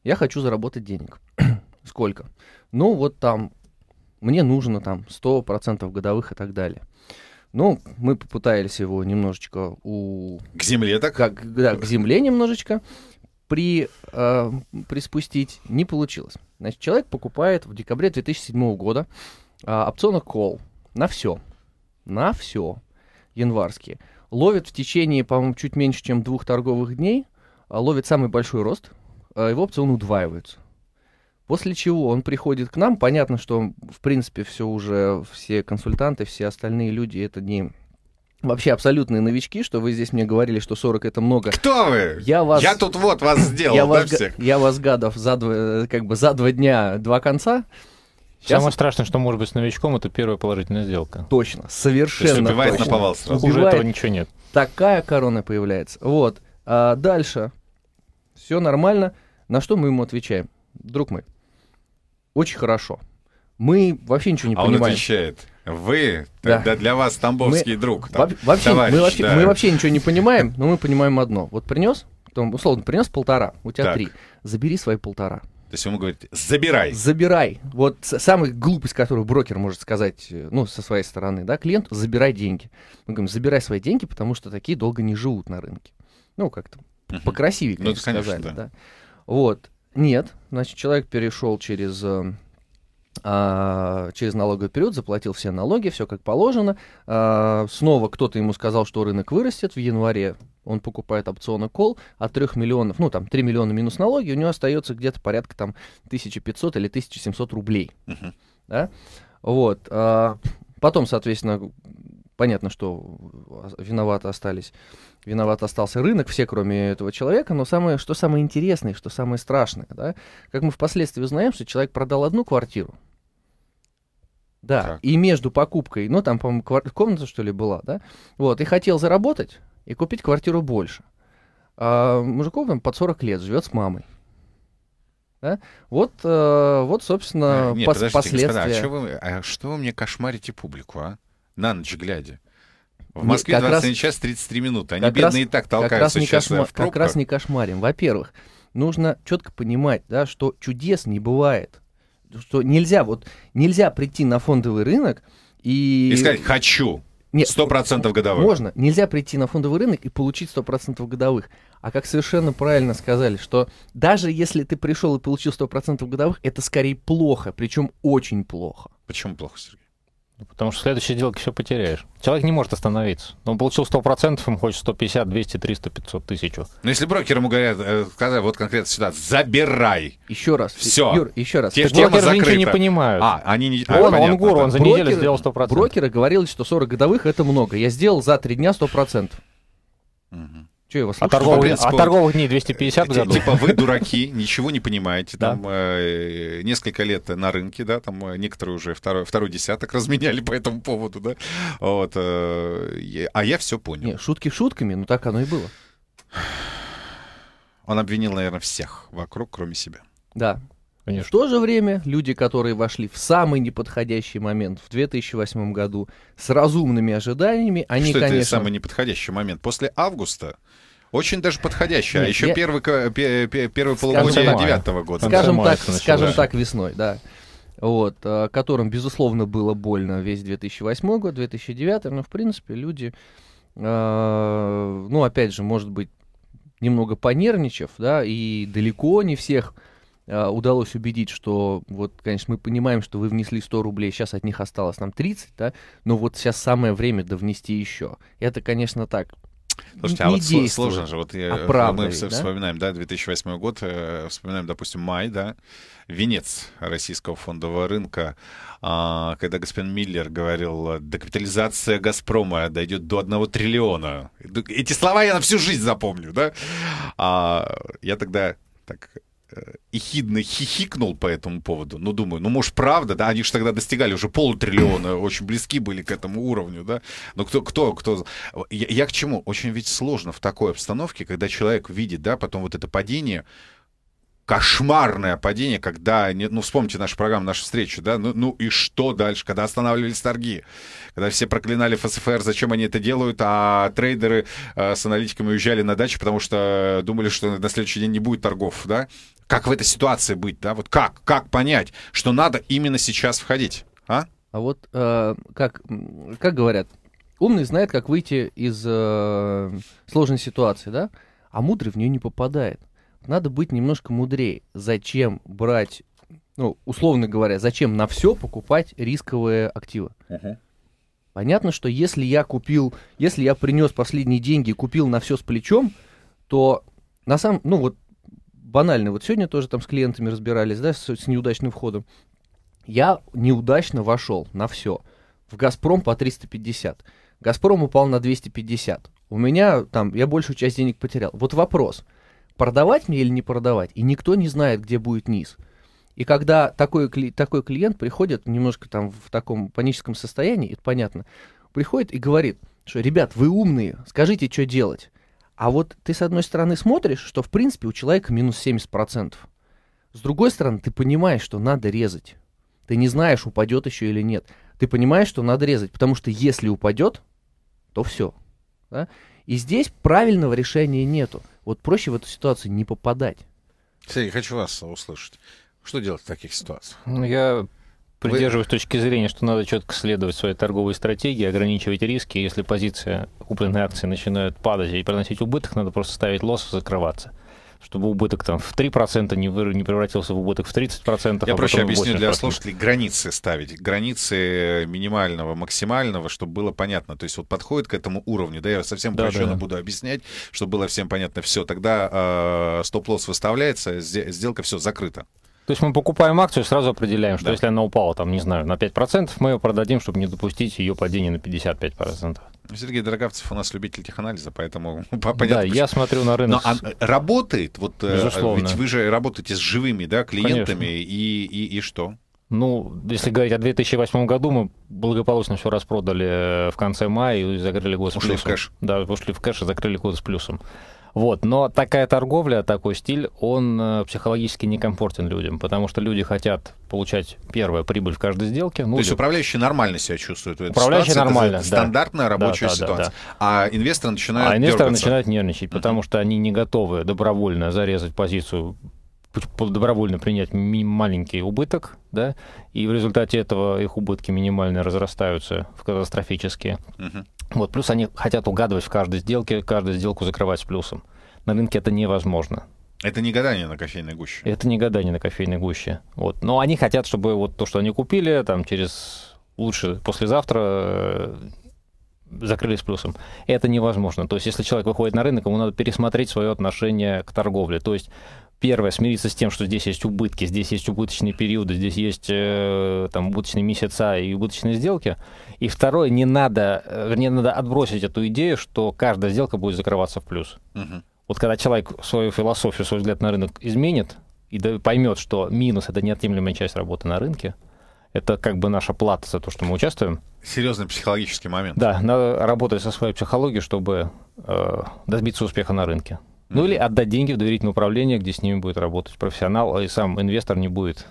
Я хочу заработать денег. Сколько? Ну, вот там, мне нужно там 100% годовых и так далее. Ну, мы попытались его немножечко у... К земле так? Как, да, к земле немножечко при, э, приспустить. Не получилось. Значит, человек покупает в декабре 2007 года а, опционный колл на все, на все январские, ловит в течение, по-моему, чуть меньше, чем двух торговых дней, а, ловит самый большой рост, а его опционы удваиваются. После чего он приходит к нам, понятно, что, в принципе, все уже, все консультанты, все остальные люди, это не вообще абсолютные новички, что вы здесь мне говорили, что 40 это много. Кто вы? Я, вас... я тут вот вас сделал, я да, вас, всех? Я вас, гадов, за два, э, как бы за два дня два конца. Сейчас... Самое страшное, что может быть с новичком, это первая положительная сделка. Точно, совершенно. То есть убивает точно. наповал сразу. Убивает, Уже этого ничего нет. Такая корона появляется. Вот. А дальше. Все нормально. На что мы ему отвечаем? Друг мой, очень хорошо. Мы вообще ничего не а понимаем. А он отвечает. Вы, да. тогда для вас тамбовский мы, друг. Там, вообще, товарищ, мы, вообще, да. мы вообще ничего не понимаем, но мы понимаем одно. Вот принес, условно, принес полтора, у тебя так. три. Забери свои полтора. То есть ему говорит, забирай. Забирай. Вот самая глупость, которую брокер может сказать, э, ну, со своей стороны, да, клиент забирай деньги. Мы говорим, забирай свои деньги, потому что такие долго не живут на рынке. Ну, как-то угу. покрасивее, ну, конечно, ну, конечно сказали. Да. Да. Вот. Нет, значит, человек перешел через э, а, через налоговый период, заплатил все налоги, все как положено. А, снова кто-то ему сказал, что рынок вырастет в январе. Он покупает опционы кол от 3 миллионов, ну там 3 миллиона минус налоги, у него остается где-то порядка там 1500 или 1700 рублей. Uh-huh. Да? Вот. А, потом, соответственно, понятно, что виноваты остались, виноват остался рынок, все кроме этого человека, но самое, что самое интересное, что самое страшное, да, как мы впоследствии узнаем, что человек продал одну квартиру, да, так. и между покупкой, ну там, по-моему, квар- комната, что ли, была, да? Вот, и хотел заработать и купить квартиру больше. А мужиков там под 40 лет живет с мамой. Да? Вот, э, вот, собственно, а, нет, пос- подождите, последствия. Господа, а, что вы, а что вы мне кошмарите публику, а? На ночь глядя. В Москве нет, 21 раз, час 33 минуты. Они бедные раз, и так толкаются как раз сейчас кошма- а в Как раз не кошмарим. Во-первых, нужно четко понимать, да, что чудес не бывает что нельзя, вот, нельзя прийти на фондовый рынок и... И сказать «хочу». сто процентов годовых. Можно. Нельзя прийти на фондовый рынок и получить сто процентов годовых. А как совершенно правильно сказали, что даже если ты пришел и получил сто процентов годовых, это скорее плохо, причем очень плохо. Почему плохо, Сергей? Ну, потому что в следующей сделке все потеряешь. Человек не может остановиться. Ну, он получил 100%, им хочет 150, 200, 300, 500, тысяч. Но если брокер ему говорят, э, сказать вот конкретно сюда, забирай. Еще раз. Все. Юр, еще раз. Те так брокеры закрыта. ничего не понимают. А, они не... Он, а, он, понятно, он гуру, да. он за брокеры, неделю сделал 100%. Брокеры говорили, что 40 годовых это много. Я сделал за 3 дня 100%. Угу. Че его а слушать? А, торговых, принципу, а торговых дней 250 в типа году? Типа вы дураки, ничего не понимаете. Там да. э, несколько лет на рынке, да, там э, некоторые уже второй, второй десяток разменяли по этому поводу, да. Вот, э, а я все понял. Не, шутки шутками, но так оно и было. Он обвинил, наверное, всех вокруг, кроме себя. Да, Конечно. В то же время люди, которые вошли в самый неподходящий момент в 2008 году с разумными ожиданиями, они, Что конечно... это самый неподходящий момент? После августа? Очень даже подходящая. Нет, а еще я... первый, первый полугодие девятого года. Скажем так, скажем так, весной, да. Вот, э, которым, безусловно, было больно весь 2008 год, 2009, но, в принципе, люди, э, ну, опять же, может быть, немного понервничав, да, и далеко не всех а, удалось убедить, что вот, конечно, мы понимаем, что вы внесли 100 рублей, сейчас от них осталось нам 30, да, но вот сейчас самое время да внести еще. Это, конечно, так, Слушайте, не а вот действует. сложно же, вот я, э, мы все да? вспоминаем, да, 2008 год, э, вспоминаем, допустим, май, да, венец российского фондового рынка, э, когда господин Миллер говорил, декапитализация «Газпрома» дойдет до 1 триллиона. Эти слова я на всю жизнь запомню, да. А, я тогда так эхидно хихикнул по этому поводу. Ну, думаю, ну, может, правда, да? Они же тогда достигали уже полутриллиона, очень близки были к этому уровню, да? Но кто, кто, кто... Я, я к чему? Очень ведь сложно в такой обстановке, когда человек видит, да, потом вот это падение, кошмарное падение, когда, ну, вспомните нашу программу, нашу встречу, да, ну, ну и что дальше, когда останавливались торги, когда все проклинали ФСФР, зачем они это делают, а трейдеры э, с аналитиками уезжали на дачу, потому что думали, что на следующий день не будет торгов, да, как в этой ситуации быть, да? Вот как? Как понять, что надо именно сейчас входить, а? А вот э, как, как говорят, умный знает, как выйти из э, сложной ситуации, да? А мудрый в нее не попадает. Надо быть немножко мудрее. Зачем брать, ну, условно говоря, зачем на все покупать рисковые активы? Понятно, что если я купил, если я принес последние деньги и купил на все с плечом, то на самом, ну вот Банальный. вот сегодня тоже там с клиентами разбирались, да, с, с неудачным входом. Я неудачно вошел на все. В «Газпром» по 350. «Газпром» упал на 250. У меня там, я большую часть денег потерял. Вот вопрос, продавать мне или не продавать? И никто не знает, где будет низ. И когда такой, такой клиент приходит немножко там в таком паническом состоянии, это понятно, приходит и говорит, что, ребят, вы умные, скажите, что делать. А вот ты, с одной стороны, смотришь, что, в принципе, у человека минус 70%. С другой стороны, ты понимаешь, что надо резать. Ты не знаешь, упадет еще или нет. Ты понимаешь, что надо резать, потому что если упадет, то все. Да? И здесь правильного решения нету. Вот проще в эту ситуацию не попадать. Сергей, хочу вас услышать. Что делать в таких ситуациях? Ну, я придерживаюсь Вы... точки зрения, что надо четко следовать своей торговой стратегии, ограничивать риски. Если позиция купленной акции начинает падать и приносить убыток, надо просто ставить лосс и закрываться чтобы убыток там в 3% не, вы, не превратился в убыток в 30%. Я а проще объясню для слушателей, границы ставить, границы минимального, максимального, чтобы было понятно. То есть вот подходит к этому уровню, да, я совсем да, упрощенно да. буду объяснять, чтобы было всем понятно. Все, тогда э, стоп-лосс выставляется, сделка все закрыта. То есть мы покупаем акцию, сразу определяем, что да. если она упала, там, не знаю, на 5%, мы ее продадим, чтобы не допустить ее падения на 55%. Сергей Дороговцев у нас любитель теханализа, поэтому понятно. Да, почему. я смотрю на рынок. Но а работает, вот э, Безусловно. ведь вы же работаете с живыми да, клиентами, и, и, и что? Ну, если говорить о 2008 году, мы благополучно все распродали э, в конце мая и закрыли год с ушли плюсом. В кэш. Да, ушли в кэш и закрыли год с плюсом. Вот. Но такая торговля, такой стиль, он э, психологически некомфортен людям, потому что люди хотят получать, первое, прибыль в каждой сделке. Ну, То есть управляющие нормально себя чувствуют в этой управляющие ситуации? нормально, это да. стандартная рабочая да, да, ситуация. Да, да. А инвесторы начинают А инвесторы дергаться. начинают нервничать, потому uh-huh. что они не готовы добровольно зарезать позицию добровольно принять маленький убыток, да, и в результате этого их убытки минимально разрастаются в катастрофические. Uh-huh. Вот, плюс они хотят угадывать в каждой сделке, каждую сделку закрывать с плюсом. На рынке это невозможно. Это не гадание на кофейной гуще. Это не гадание на кофейной гуще. Вот. Но они хотят, чтобы вот то, что они купили, там через лучше послезавтра э, закрыли с плюсом. Это невозможно. То есть, если человек выходит на рынок, ему надо пересмотреть свое отношение к торговле. То есть первое, смириться с тем, что здесь есть убытки, здесь есть убыточные периоды, здесь есть э, там убыточные месяца и убыточные сделки. И второе, не надо, вернее, э, надо отбросить эту идею, что каждая сделка будет закрываться в плюс. Угу. Вот когда человек свою философию, свой взгляд на рынок изменит и поймет, что минус это неотъемлемая часть работы на рынке, это как бы наша плата за то, что мы участвуем. Серьезный психологический момент. Да, надо работать со своей психологией, чтобы э, добиться успеха на рынке. Ну или отдать деньги в доверительное управление, где с ними будет работать профессионал, а и сам инвестор не будет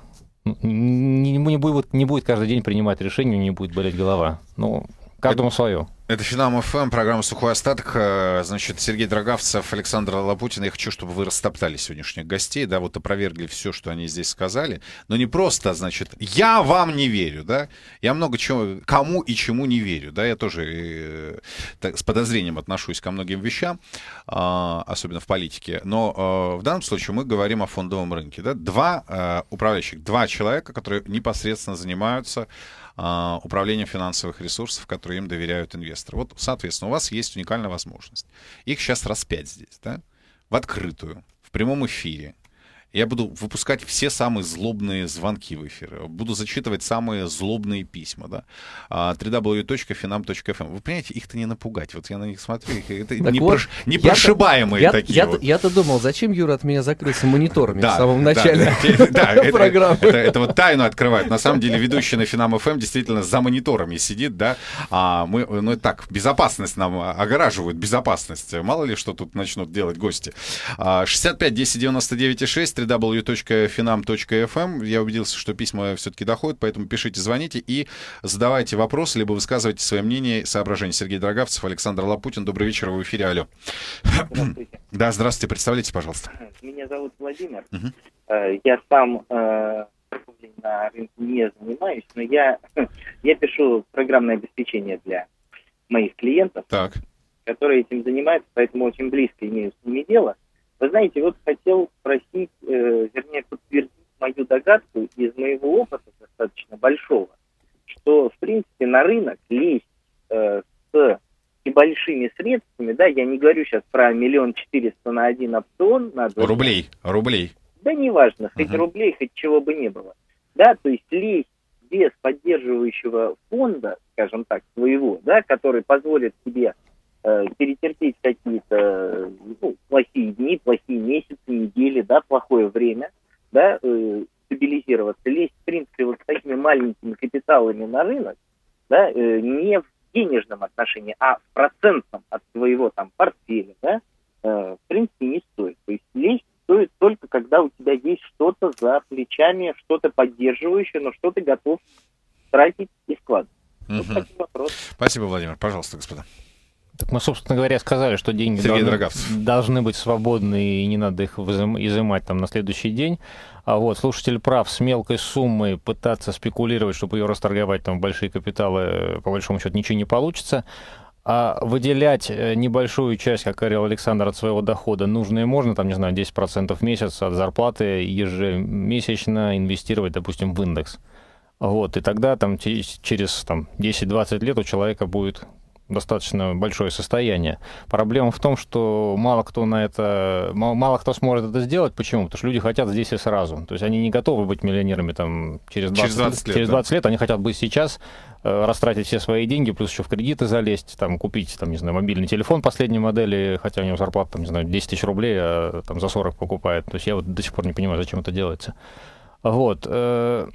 ну, не, не, будет, не будет каждый день принимать решения, у него не будет болеть голова. Ну, каждому свое. Это финал ФМ, эм, программа «Сухой остаток». Э, значит, Сергей Дрогавцев, Александр Лапутин. Я хочу, чтобы вы растоптали сегодняшних гостей, да, вот опровергли все, что они здесь сказали. Но не просто, значит, я вам не верю, да. Я много чему, кому и чему не верю, да. Я тоже э, так, с подозрением отношусь ко многим вещам, э, особенно в политике. Но э, в данном случае мы говорим о фондовом рынке, да. Два э, управляющих, два человека, которые непосредственно занимаются а, управлением финансовых ресурсов, которые им доверяют инвесторы. Вот, соответственно, у вас есть уникальная возможность. Их сейчас раз пять здесь, да? В открытую, в прямом эфире, я буду выпускать все самые злобные звонки в эфир. Буду зачитывать самые злобные письма. Да? А, www.finam.fm. Вы понимаете, их-то не напугать. Вот я на них смотрю. Это так не вот, прош... непрошибаемые я такие. Я, вот. я-то думал, зачем Юра от меня закрылся мониторами да, в самом начале программы. Это вот тайну открывает. На самом деле ведущий на Финам ФМ действительно за мониторами сидит. да. А, мы, Ну так, безопасность нам огораживают, безопасность. Мало ли, что тут начнут делать гости. 65 10 99 и 6 www.finam.fm. Я убедился, что письма все-таки доходят, поэтому пишите, звоните и задавайте вопросы, либо высказывайте свое мнение и соображения. Сергей Дроговцев, Александр Лапутин. Добрый вечер, вы в эфире. Алло. Здравствуйте. Да, здравствуйте. Представляйте, пожалуйста. Меня зовут Владимир. Угу. Я сам э, торговлей на рынке не занимаюсь, но я, я пишу программное обеспечение для моих клиентов, так. которые этим занимаются, поэтому очень близко имею с ними дело. Вы знаете, вот хотел спросить, э, вернее, подтвердить мою догадку из моего опыта достаточно большого, что, в принципе, на рынок лезть э, с небольшими средствами, да, я не говорю сейчас про миллион четыреста на один опцион. На рублей, рублей. Да неважно, хоть uh рублей, хоть чего бы не было. Да, то есть лезть без поддерживающего фонда, скажем так, своего, да, который позволит тебе. Э, перетерпеть какие-то э, ну, плохие дни, плохие месяцы, недели, да, плохое время, да, э, стабилизироваться, лезть, в принципе, вот с такими маленькими капиталами на рынок, да, э, не в денежном отношении, а в процентном от своего там портфеля, да, э, в принципе, не стоит. То есть лезть стоит только, когда у тебя есть что-то за плечами, что-то поддерживающее, но что ты готов тратить и вкладывать. Угу. Вот Спасибо, Владимир. Пожалуйста, господа. Так мы, собственно говоря, сказали, что деньги должны, должны быть свободны и не надо их изымать там на следующий день. А вот слушатель прав, с мелкой суммой пытаться спекулировать, чтобы ее расторговать там в большие капиталы, по большому счету, ничего не получится. А выделять э, небольшую часть, как говорил Александр, от своего дохода нужно и можно, там, не знаю, 10% в месяц от зарплаты ежемесячно инвестировать, допустим, в индекс. Вот, и тогда там через там, 10-20 лет у человека будет достаточно большое состояние. Проблема в том, что мало кто на это, мало мало кто сможет это сделать. Почему? Потому что люди хотят здесь и сразу. То есть они не готовы быть миллионерами там через 20, через 20 лет. Через 20 да. лет они хотят быть сейчас, э, растратить все свои деньги, плюс еще в кредиты залезть, там купить, там, не знаю, мобильный телефон последней модели, хотя у него зарплата, там, не знаю, 10 тысяч рублей, а там за 40 покупает. То есть я вот до сих пор не понимаю, зачем это делается. Вот. Э,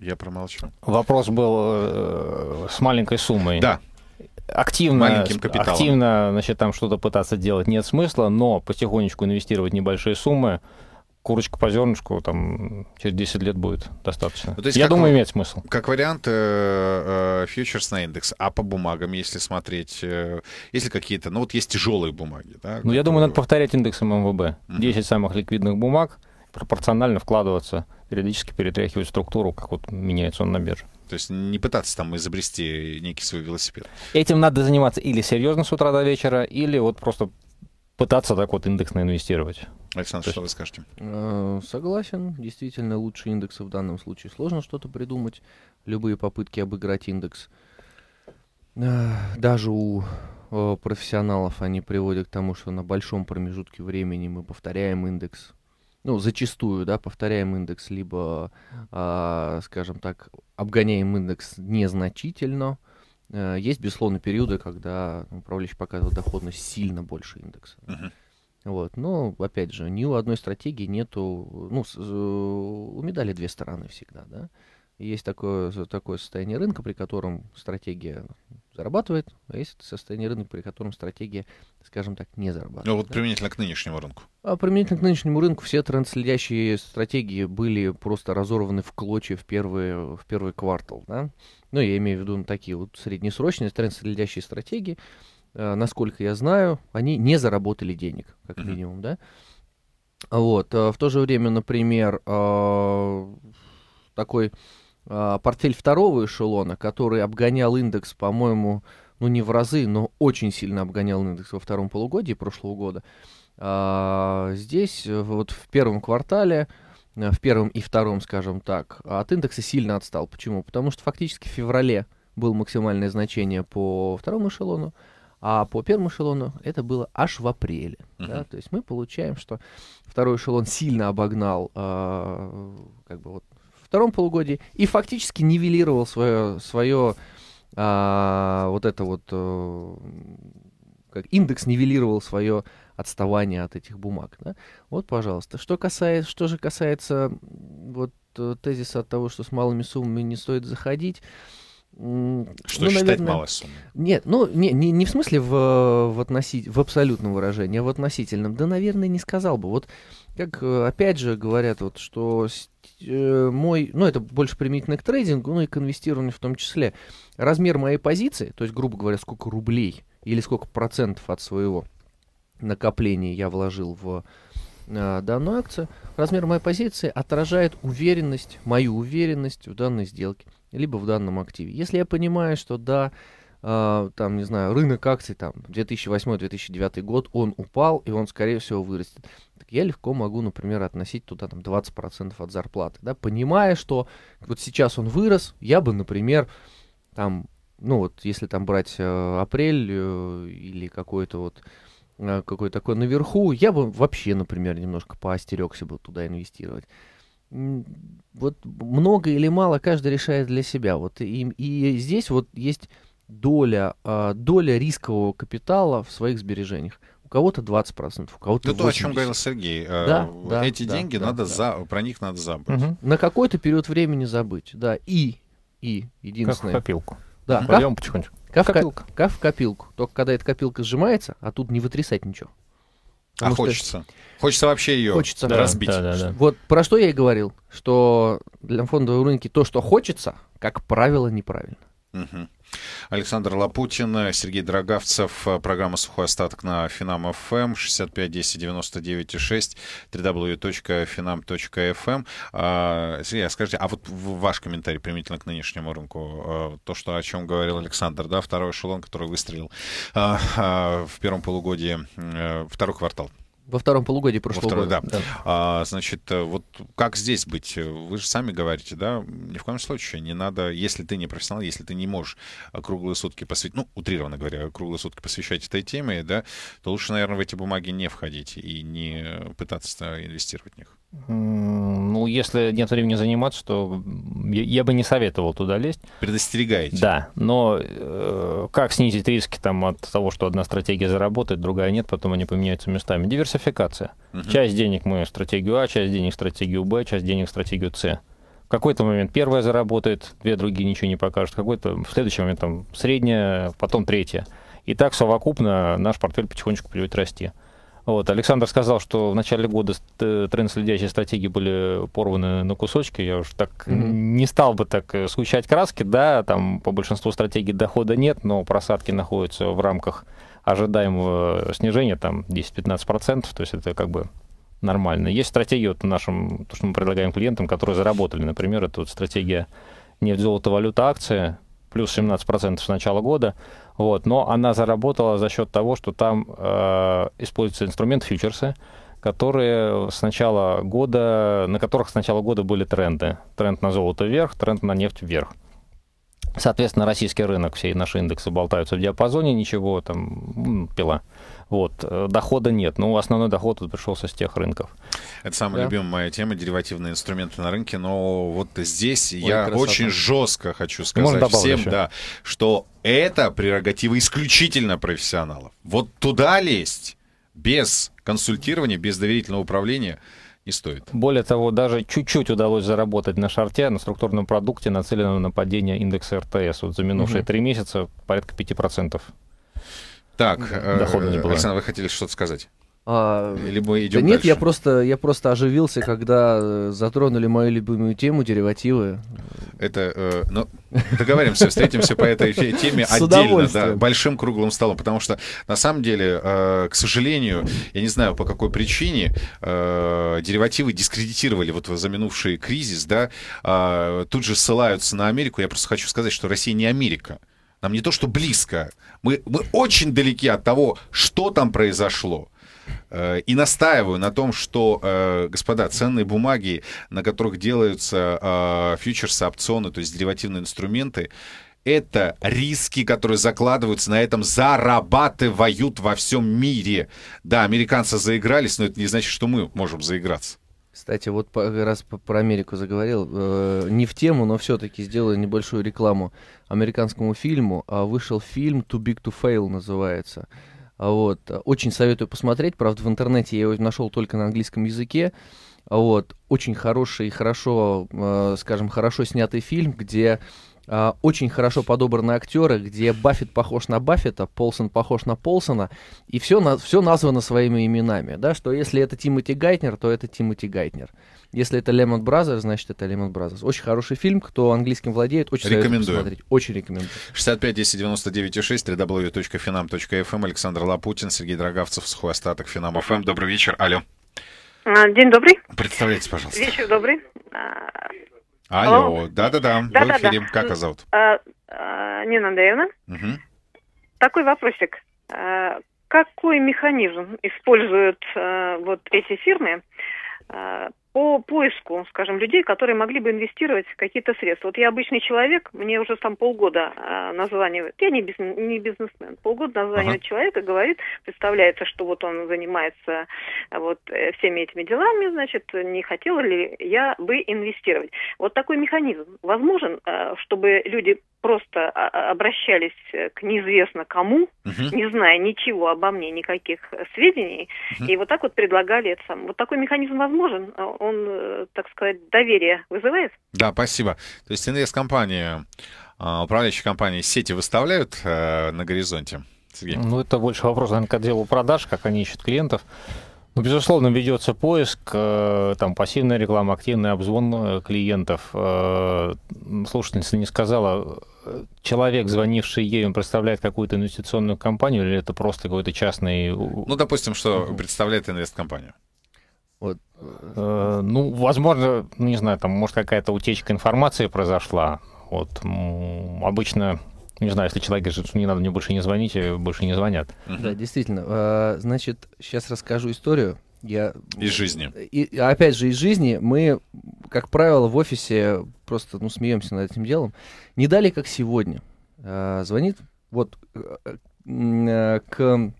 я промолчу. Вопрос был э, с маленькой суммой. Да активно, активно значит, там что-то пытаться делать нет смысла, но потихонечку инвестировать небольшие суммы, курочка по зернышку, там через 10 лет будет достаточно. Ну, есть, Я как, думаю, имеет смысл. Как вариант, э, э, фьючерс на индекс. А по бумагам, если смотреть, э, если какие-то, ну вот есть тяжелые бумаги, да? Ну, я думаю, надо повторять индекс МВБ. Mm -hmm. самых ликвидных бумаг, пропорционально вкладываться, периодически перетряхивать структуру, как вот меняется он на бирже. То есть не пытаться там изобрести некий свой велосипед. Этим надо заниматься или серьезно с утра до вечера, или вот просто пытаться так вот индексно инвестировать. Александр, То что вы скажете? Э, согласен. Действительно, лучше индекса в данном случае сложно что-то придумать. Любые попытки обыграть индекс э, даже у э, профессионалов они приводят к тому, что на большом промежутке времени мы повторяем индекс, ну, зачастую, да, повторяем индекс, либо, э, скажем так, обгоняем индекс незначительно. Э, есть, безусловно, периоды, когда управляющий показывает доходность сильно больше индекса. Uh-huh. Вот. Но, опять же, ни у одной стратегии нету... Ну, с, э, у медали две стороны всегда, да. Есть такое, такое состояние рынка, при котором стратегия зарабатывает, а есть состояние рынка, при котором стратегия скажем так, не зарабатывать. Ну вот да? применительно к нынешнему рынку. А применительно к нынешнему рынку все трендследящие стратегии были просто разорваны в клочья в, первый в первый квартал. Да? Ну, я имею в виду такие вот среднесрочные трендследящие стратегии. Э, насколько я знаю, они не заработали денег, как минимум, да. Вот. А в то же время, например, э, такой портфель второго эшелона, который обгонял индекс, по-моему, ну не в разы, но очень сильно обгонял индекс во втором полугодии прошлого года. А, здесь э, вот в первом квартале, э, в первом и втором, скажем так, от индекса сильно отстал. Почему? Потому что фактически в феврале было максимальное значение по второму эшелону, а по первому эшелону это было аж в апреле. Uh-huh. Да? То есть мы получаем, что второй эшелон сильно обогнал э, как бы вот в втором полугодии и фактически нивелировал свое, свое а, вот это вот э, как индекс нивелировал свое отставание от этих бумаг. Да? Вот, пожалуйста. Что, касается, что же касается вот, э, тезиса от того, что с малыми суммами не стоит заходить, что ну, считать наверное, малой суммой? Нет, ну не, не, не в смысле в, в, относи, в абсолютном выражении, а в относительном. Да, наверное, не сказал бы. Вот как э, опять же говорят, вот, что э, мой, ну это больше применительно к трейдингу, ну и к инвестированию в том числе, размер моей позиции, то есть, грубо говоря, сколько рублей или сколько процентов от своего накопления я вложил в э, данную акцию, размер моей позиции отражает уверенность, мою уверенность в данной сделке, либо в данном активе. Если я понимаю, что да, Uh, там, не знаю, рынок акций, там, 2008-2009 год, он упал, и он, скорее всего, вырастет заработок. Я легко могу, например, относить туда там 20% от зарплаты, да, понимая, что вот сейчас он вырос, я бы, например, там, ну вот, если там брать э, апрель э, или какой-то вот э, какой-то такой наверху, я бы вообще, например, немножко поостерегся бы туда инвестировать вот много или мало каждый решает для себя. Вот и, и здесь вот есть доля, э, доля рискового капитала в своих сбережениях у кого-то 20%, у кого-то Ну, 80%. то, о чем говорил Сергей, э, да, э, да, эти да, деньги да, надо да. за, про них надо забыть. Угу. На какой-то период времени забыть, да, и, и, единственное... Как в копилку. Да, Пойдем как, потихоньку. Как, в копилку. как в копилку. Только когда эта копилка сжимается, а тут не вытрясать ничего. А Потому а что... хочется. Хочется вообще ее хочется. Да, разбить. Да, да, да. Вот про что я и говорил, что для фондового рынка то, что хочется, как правило, неправильно. Александр Лапутин, Сергей Дрогавцев, э, программа «Сухой остаток» на Финам FM, 65 10 99 6, www.finam.fm. Сергей, а скажите, а вот ваш комментарий применительно к нынешнему рынку, э, то, что, о чем говорил Александр, да, второй эшелон, который выстрелил э, в первом полугодии, второй квартал во втором полугодии прошлого втором, года. Да. Да. А, значит, э, вот как здесь быть? Вы же сами говорите, да, ни в коем случае не надо, если ты не профессионал, если ты не можешь э, круглые сутки посвятить, ну, утрированно говоря, круглые сутки посвящать этой теме, да, то лучше, наверное, в эти бумаги не входить и не пытаться инвестировать в них. Ну, если нет времени заниматься, то я, бы не советовал туда лезть. Предостерегаете. Да, но э, как снизить риски там, от того, что одна стратегия заработает, другая нет, потом они поменяются местами? Диверсификация. Угу. Часть денег мы стратегию А, часть денег стратегию Б, часть денег стратегию С. В какой-то момент первая заработает, две другие ничего не покажут, в какой-то в следующий момент там средняя, потом третья. И так совокупно наш портфель потихонечку придет расти. Вот, Александр сказал, что в начале года э, трендследящие стратегии были порваны на кусочки. Я уж так mm-hmm. не стал бы так э, скучать краски. Да, там по большинству стратегий дохода нет, но просадки находятся в рамках ожидаемого снижения, там 10-15%, то есть это как бы нормально. Есть стратегии вот нашим, то, что мы предлагаем клиентам, которые заработали, например, это вот стратегия нефть, золото, валюта, акция плюс 17% с начала года. Вот, но она заработала за счет того, что там э, используется инструмент фьючерсы, которые с начала года, на которых с начала года были тренды. Тренд на золото вверх, тренд на нефть вверх. Соответственно, российский рынок, все наши индексы болтаются в диапазоне, ничего там, пила. Вот, э, дохода нет. Ну, основной доход тут пришелся с тех рынков. Это самая да? любимая моя тема, деривативные инструменты на рынке. Но вот здесь Ой, я красота. очень жестко хочу сказать всем, да, что это прерогатива исключительно профессионалов. Вот туда лезть без консультирования, без доверительного управления не стоит. Более того, даже чуть-чуть удалось заработать на шарте, на структурном продукте, нацеленном на падение индекса РТС. Вот за минувшие три угу. месяца порядка 5%. Так, дохода э, не было. Александр, вы хотели что-то сказать? А, Или мы идем да нет, я просто, я просто оживился, когда э, затронули мою любимую тему деривативы. Это, э, ну, договоримся, встретимся по этой теме отдельно, да, большим круглым столом, потому что на самом деле, э, к сожалению, я не знаю по какой причине э, деривативы дискредитировали вот за минувший кризис, да, э, тут же ссылаются на Америку. Я просто хочу сказать, что Россия не Америка нам не то что близко, мы, мы очень далеки от того, что там произошло. Э, и настаиваю на том, что, э, господа, ценные бумаги, на которых делаются э, фьючерсы, опционы, то есть деривативные инструменты, это риски, которые закладываются на этом, зарабатывают во всем мире. Да, американцы заигрались, но это не значит, что мы можем заиграться. Кстати, вот по, раз про Америку заговорил, э, не в тему, но все-таки сделаю небольшую рекламу американскому фильму. А вышел фильм «Too Big to Fail» называется. А Вот. Очень советую посмотреть. Правда, в интернете я его нашел только на английском языке. А Вот. Очень хороший и хорошо, э, скажем, хорошо снятый фильм, где а, очень хорошо подобраны актеры, где Баффет похож на Баффета, Полсон похож на Полсона, и все, на, все названо своими именами, да, что если это Тимоти Гайтнер, то это Тимоти Гайтнер. Если это Лемон Бразер, значит это Лемон Бразерс. Очень хороший фильм, кто английским владеет, очень рекомендую. посмотреть. Очень рекомендую. 65 10 99 6 www.finam.fm Александр Лапутин, Сергей Дрогавцев, Сухой остаток Финам ФМ. Добрый вечер. Алло. А, день добрый. Представляйтесь, пожалуйста. Вечер добрый. А, Алло, да-да-да, вы в эфире. Как вас зовут? Э, э, Нина Андреевна. Такой вопросик. Э, какой механизм используют вот эти фирмы по поиску, скажем, людей, которые могли бы инвестировать какие-то средства. Вот я обычный человек, мне уже там полгода э, а, названивают, я не, бизнес, не бизнесмен, полгода названивает ага. человек и говорит, представляется, что вот он занимается вот э, всеми этими делами, значит, не хотел ли я бы инвестировать. Вот такой механизм возможен, э, чтобы люди просто а, а, обращались э, к неизвестно кому, угу. не зная ничего обо мне, никаких э, сведений, угу. и вот так вот предлагали это сам. Вот такой механизм возможен, он, э, так сказать, доверие вызывает. Да, спасибо. То есть инвест-компания, а, управляющие компании сети выставляют э, на горизонте? Сергей. Ну, это больше вопрос, наверное, к отделу продаж, как они ищут клиентов. Ну, безусловно, ведется поиск, э, там, пассивная реклама, активный обзвон клиентов. Слушательница не сказала, человек, звонивший ей, он представляет какую-то инвестиционную компанию или это просто какой-то частный... Ну, допустим, что представляет компанию. Э, ну, возможно, не знаю, там, может, какая-то утечка информации произошла. Вот обычно, не знаю, если человек говорит, что не надо мне больше не звонить, э, больше не звонят. Да, действительно. Э, значит, сейчас расскажу историю. Я... Из жизни. И, опять же, из жизни мы, как правило, в офисе просто ну, смеемся над этим делом. Не дали, как сегодня. Звонит вот к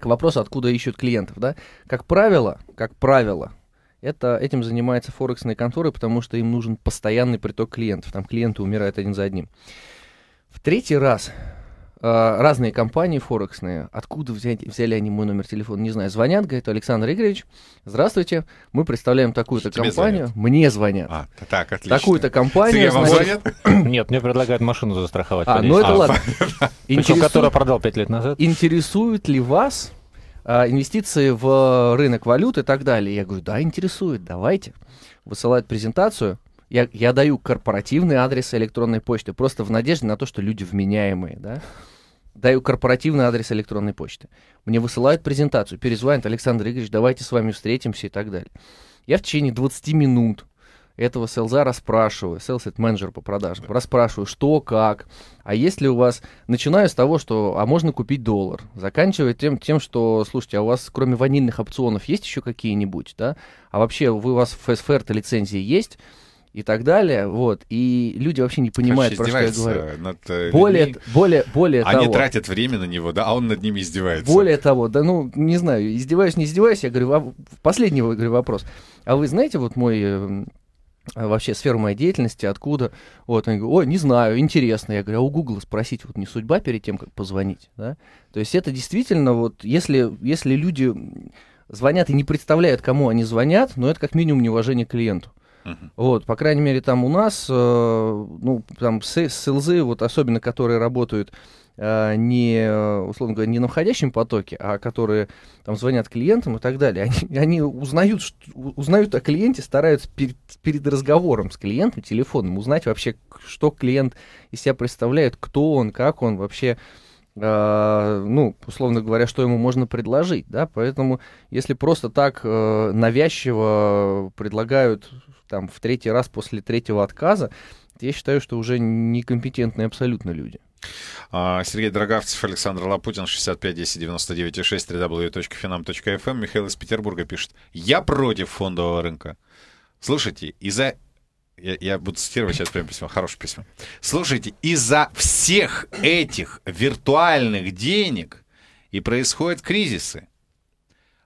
к вопросу, откуда ищут клиентов, да, как правило, как правило, это, этим занимаются форексные конторы, потому что им нужен постоянный приток клиентов. Там клиенты умирают один за одним. В третий раз а, разные компании форексные, откуда взять, взяли они мой номер телефона, не знаю, звонят, говорит, Александр Игоревич, здравствуйте, мы представляем такую-то компанию, звонят? мне звонят. А, так, отлично. Такую-то компанию. Значит... Нет, мне предлагают машину застраховать. А, ну это а. ладно. Интересует... Причем, которую продал пять лет назад. Интересует ли вас а, инвестиции в рынок валют и так далее. Я говорю, да, интересует, давайте. Высылают презентацию. Я, я даю корпоративный адрес электронной почты, просто в надежде на то, что люди вменяемые, да. Даю корпоративный адрес электронной почты. Мне высылают презентацию, перезвонят, Александр Игоревич, давайте с вами встретимся и так далее. Я в течение 20 минут этого селза расспрашиваю, селс это менеджер по продажам, расспрашиваю, что, как, а есть ли у вас, начинаю с того, что, а можно купить доллар, заканчивая тем, тем что, слушайте, а у вас кроме ванильных опционов есть еще какие-нибудь, да, а вообще вы, у вас ФСФР-то лицензии есть, и так далее, вот, и люди вообще не понимают, Короче, про что я говорю. Над э, более, более, более они того. Они тратят время на него, да, а он над ними издевается. Более того, да, ну, не знаю, издеваюсь, не издеваюсь, я говорю, а, последний говорю, вопрос. А вы знаете, вот мой эм, Э, вообще сферу моей деятельности, откуда. Вот, они говорят, ой, не знаю, интересно. Я говорю, а у Гугла спросить, вот не судьба перед тем, как позвонить, да? То есть это действительно вот, если, если люди звонят и не представляют, кому они звонят, но ну, это как минимум неуважение к клиенту. Uh-huh. Вот, по крайней мере, там у нас, э, ну, там с, с вот особенно которые работают а, не, а, условно говоря, не на входящем потоке, а которые там звонят клиентам и так далее, они, они узнают, что, узнают о клиенте, стараются перед, перед разговором с клиентом, телефоном, узнать вообще, что клиент из себя представляет, кто он, как он вообще, э, ну, условно говоря, что ему можно предложить, да, поэтому если просто так э, навязчиво предлагают там в третий раз после третьего отказа, я считаю, что уже некомпетентные абсолютно люди. А, Сергей Дрогавцев, Александр Лапутин, 65 10 99 6, www.finam.fm. Михаил из Петербурга пишет. Я против фондового рынка. Слушайте, из-за... Я, я буду цитировать сейчас прям письмо, хорошее письмо. Слушайте, из-за всех этих виртуальных денег и происходят кризисы.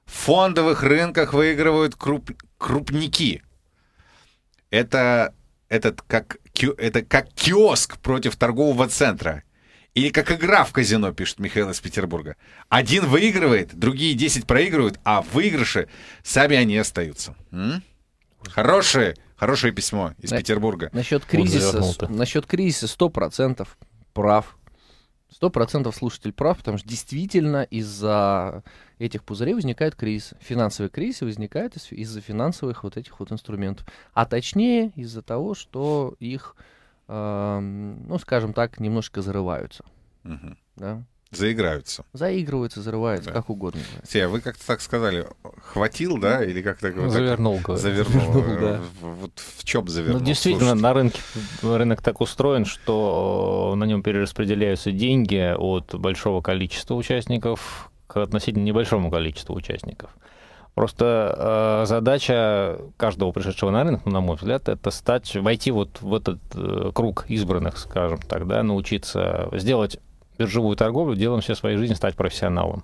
В фондовых рынках выигрывают круп... крупники. Это этот как, это как киоск против торгового центра. Или как игра в казино, пишет Михаил из Петербурга. Один выигрывает, другие 10 проигрывают, а выигрыши сами они остаются. М? Хорошее, хорошее письмо из На, Петербурга. Насчет кризиса, насчет кризиса 100% прав Сто процентов слушатель прав, потому что действительно из-за этих пузырей возникает кризис. Финансовый кризис возникает из- за финансовых вот этих вот инструментов. А точнее из-за того, что их, э, ну, скажем так, немножко зарываются. Угу. Да? Заиграются. Заигрываются, зарываются, да. как угодно. Все, а вы как-то так сказали, хватил, да, или как-то... Ну, вот завернул, так, Завернул, завернул э, да. Вот в чем завернул? Ну, действительно, слушайте. на рынке рынок так устроен, что э, на нем перераспределяются деньги от большого количества участников к относительно небольшому количеству участников. Просто э, задача каждого пришедшего на рынок, ну, на мой взгляд, это стать, войти вот в этот э, круг избранных, скажем так, да, научиться сделать биржевую торговлю, делом все своей жизни стать профессионалом.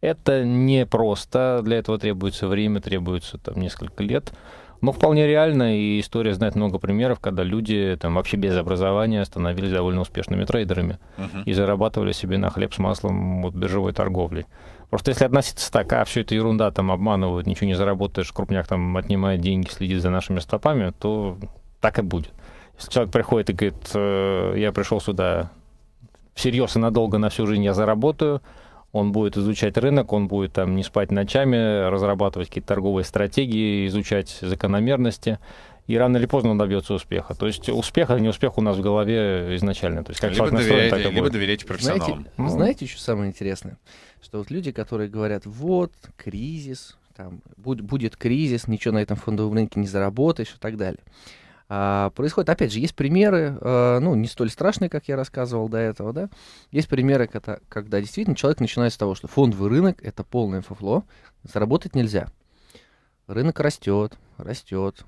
Это не просто, для этого требуется время, требуется там несколько лет. Но вполне реально, и история знает много примеров, когда люди там вообще без образования становились довольно успешными трейдерами uh-huh. и зарабатывали себе на хлеб с маслом вот биржевой торговли. Просто если относиться так, а все это ерунда, там обманывают, ничего не заработаешь, крупняк там отнимает деньги, следит за нашими стопами, то так и будет. Если человек приходит и говорит, «Э, я пришел сюда всерьез и надолго на всю жизнь я заработаю, он будет изучать рынок, он будет там не спать ночами, разрабатывать какие-то торговые стратегии, изучать закономерности. И рано или поздно он добьется успеха. То есть успех или не успех у нас в голове изначально. То есть как либо доверяете, настроен, либо будет. доверяете профессионалам. Знаете, ну. знаете, что самое интересное? Что вот люди, которые говорят, вот, кризис, там, будет, будет кризис, ничего на этом фондовом рынке не заработаешь и так далее. А, происходит. Опять же, есть примеры, а, ну, не столь страшные, как я рассказывал до этого, да. Есть примеры, когда, когда действительно человек начинает с того, что фондовый рынок — это полное фуфло, заработать нельзя. Рынок растет, растет.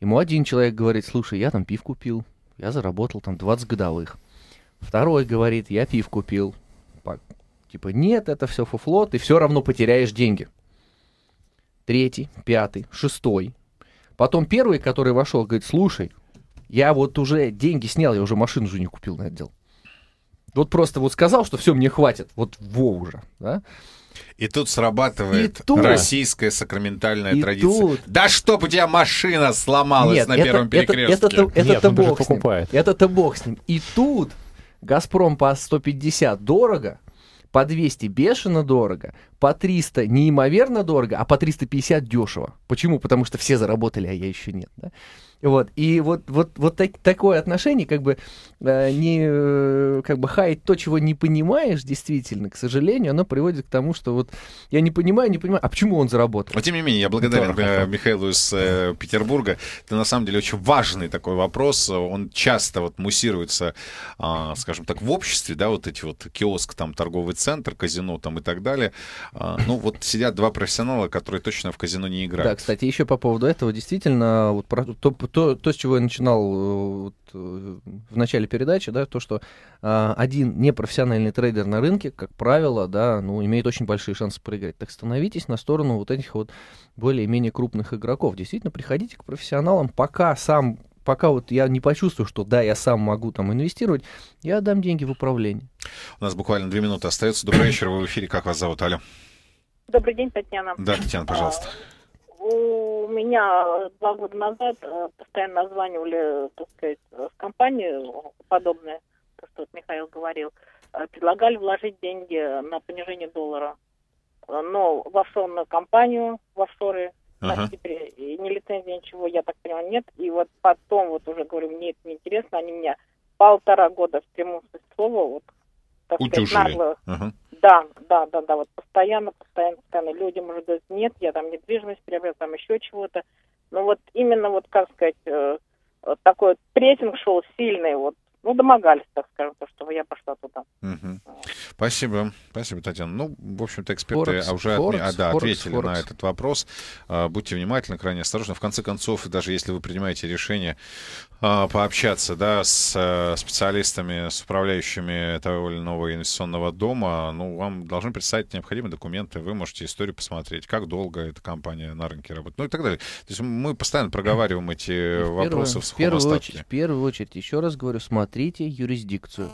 Ему один человек говорит, слушай, я там пив купил, я заработал там 20 годовых. Второй говорит, я пив купил. Типа, нет, это все фуфло, ты все равно потеряешь деньги. Третий, пятый, шестой Потом первый, который вошел, говорит, слушай, я вот уже деньги снял, я уже машину же не купил на отдел. Вот просто вот сказал, что все, мне хватит. Вот во уже, да? И тут срабатывает и тут, российская сакраментальная и традиция. Тут... Да чтоб у тебя машина сломалась Нет, на это, первом перекрестке. Это, это, это, Нет, это бог покупает. с ним. Это-то бог с ним. И тут Газпром по 150 дорого, по 200 бешено дорого, по 300 неимоверно дорого, а по 350 дешево. Почему? Потому что все заработали, а я еще нет. Да? Вот. И вот, вот, вот так, такое отношение, как бы э, не э, как бы хаять то, чего не понимаешь, действительно, к сожалению, оно приводит к тому, что вот я не понимаю, не понимаю, а почему он заработал? Но тем не менее, я благодарен да, э, Михаилу из э, Петербурга. Это на самом деле очень важный такой вопрос. Он часто вот муссируется, э, скажем так, в обществе, да, вот эти вот киоск, там, торговый центр, казино там и так далее. Э, ну, вот сидят два профессионала, которые точно в казино не играют. Да, кстати, еще по поводу этого, действительно, вот про, то, то, то, с чего я начинал э, вот, э, в начале передачи, да, то, что э, один непрофессиональный трейдер на рынке, как правило, да, ну, имеет очень большие шансы проиграть. Так становитесь на сторону вот этих вот более-менее крупных игроков. Действительно, приходите к профессионалам, пока сам пока вот я не почувствую, что да, я сам могу там инвестировать, я дам деньги в управление. У нас буквально две минуты остается. Добрый вечер, вы в эфире. Как вас зовут? Алло. Добрый день, Татьяна. Да, Татьяна, пожалуйста у меня два года назад э, постоянно названивали, так сказать, в компанию подобное, то, что вот Михаил говорил, э, предлагали вложить деньги на понижение доллара, но в офшорную компанию, в офшоры, uh-huh. и ни лицензии, ничего, я так понимаю, нет. И вот потом, вот уже говорю, мне это неинтересно, они меня полтора года в прямом смысле слово вот так Утюжили. сказать, нагло, uh-huh. Да, да, да, да, вот постоянно, постоянно, постоянно. Люди, может, говорят, нет, я там недвижимость приобрел, там еще чего-то. Но ну, вот именно, вот, как сказать, э, такой прессинг шел сильный, вот ну, домогались, так скажем, то, что я пошла туда. Угу. Спасибо, спасибо, Татьяна. Ну, в общем-то, эксперты Форекс, уже Форекс, от... а, да, Форекс, ответили Форекс. на этот вопрос. А, будьте внимательны, крайне осторожны. В конце концов, даже если вы принимаете решение а, пообщаться да, с э, специалистами, с управляющими того или иного инвестиционного дома, ну, вам должны представить необходимые документы, вы можете историю посмотреть, как долго эта компания на рынке работает, ну и так далее. То есть мы постоянно проговариваем эти вопросы в, в первую очередь, В первую очередь, еще раз говорю, смотрите Смотрите юрисдикцию.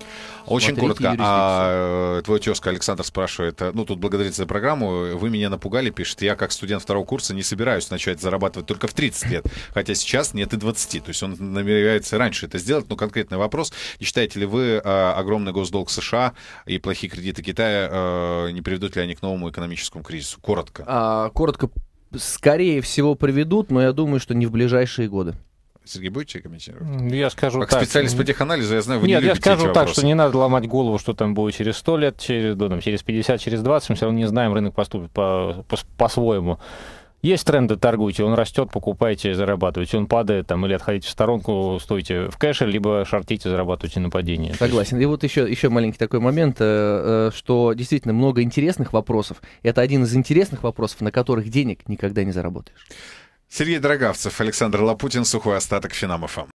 Очень Смотрите коротко. А, юрисдикцию. А, твой тезка Александр спрашивает, э, ну тут благодарить за программу, вы меня напугали, пишет, я как студент второго курса не собираюсь начать зарабатывать только в 30 лет, хотя сейчас нет и 20. То есть он намеревается раньше это сделать, но конкретный вопрос, не считаете ли вы а, огромный госдолг США и плохие кредиты Китая, а, не приведут ли они к новому экономическому кризису? Коротко. А, коротко скорее всего, приведут, но я думаю, что не в ближайшие годы. Сергей, будете комментировать? Я скажу как так. специалист по теханализу, я знаю, вы Нет, не я скажу так, вопросы. что не надо ломать голову, что там будет через 100 лет, через, ну, там, через 50, через 20. Мы все равно не знаем, рынок поступит по, по, по-своему. Есть тренды, торгуйте, он растет, покупайте, зарабатывайте, он падает, там, или отходите в сторонку, стойте в кэше, либо шортите, зарабатывайте на падении. Согласен. И вот еще, еще маленький такой момент, э, э, что действительно много интересных вопросов. Это один из интересных вопросов, на которых денег никогда не заработаешь. Сергей Дрогавцев, Александр Лапутин, Сухой остаток финам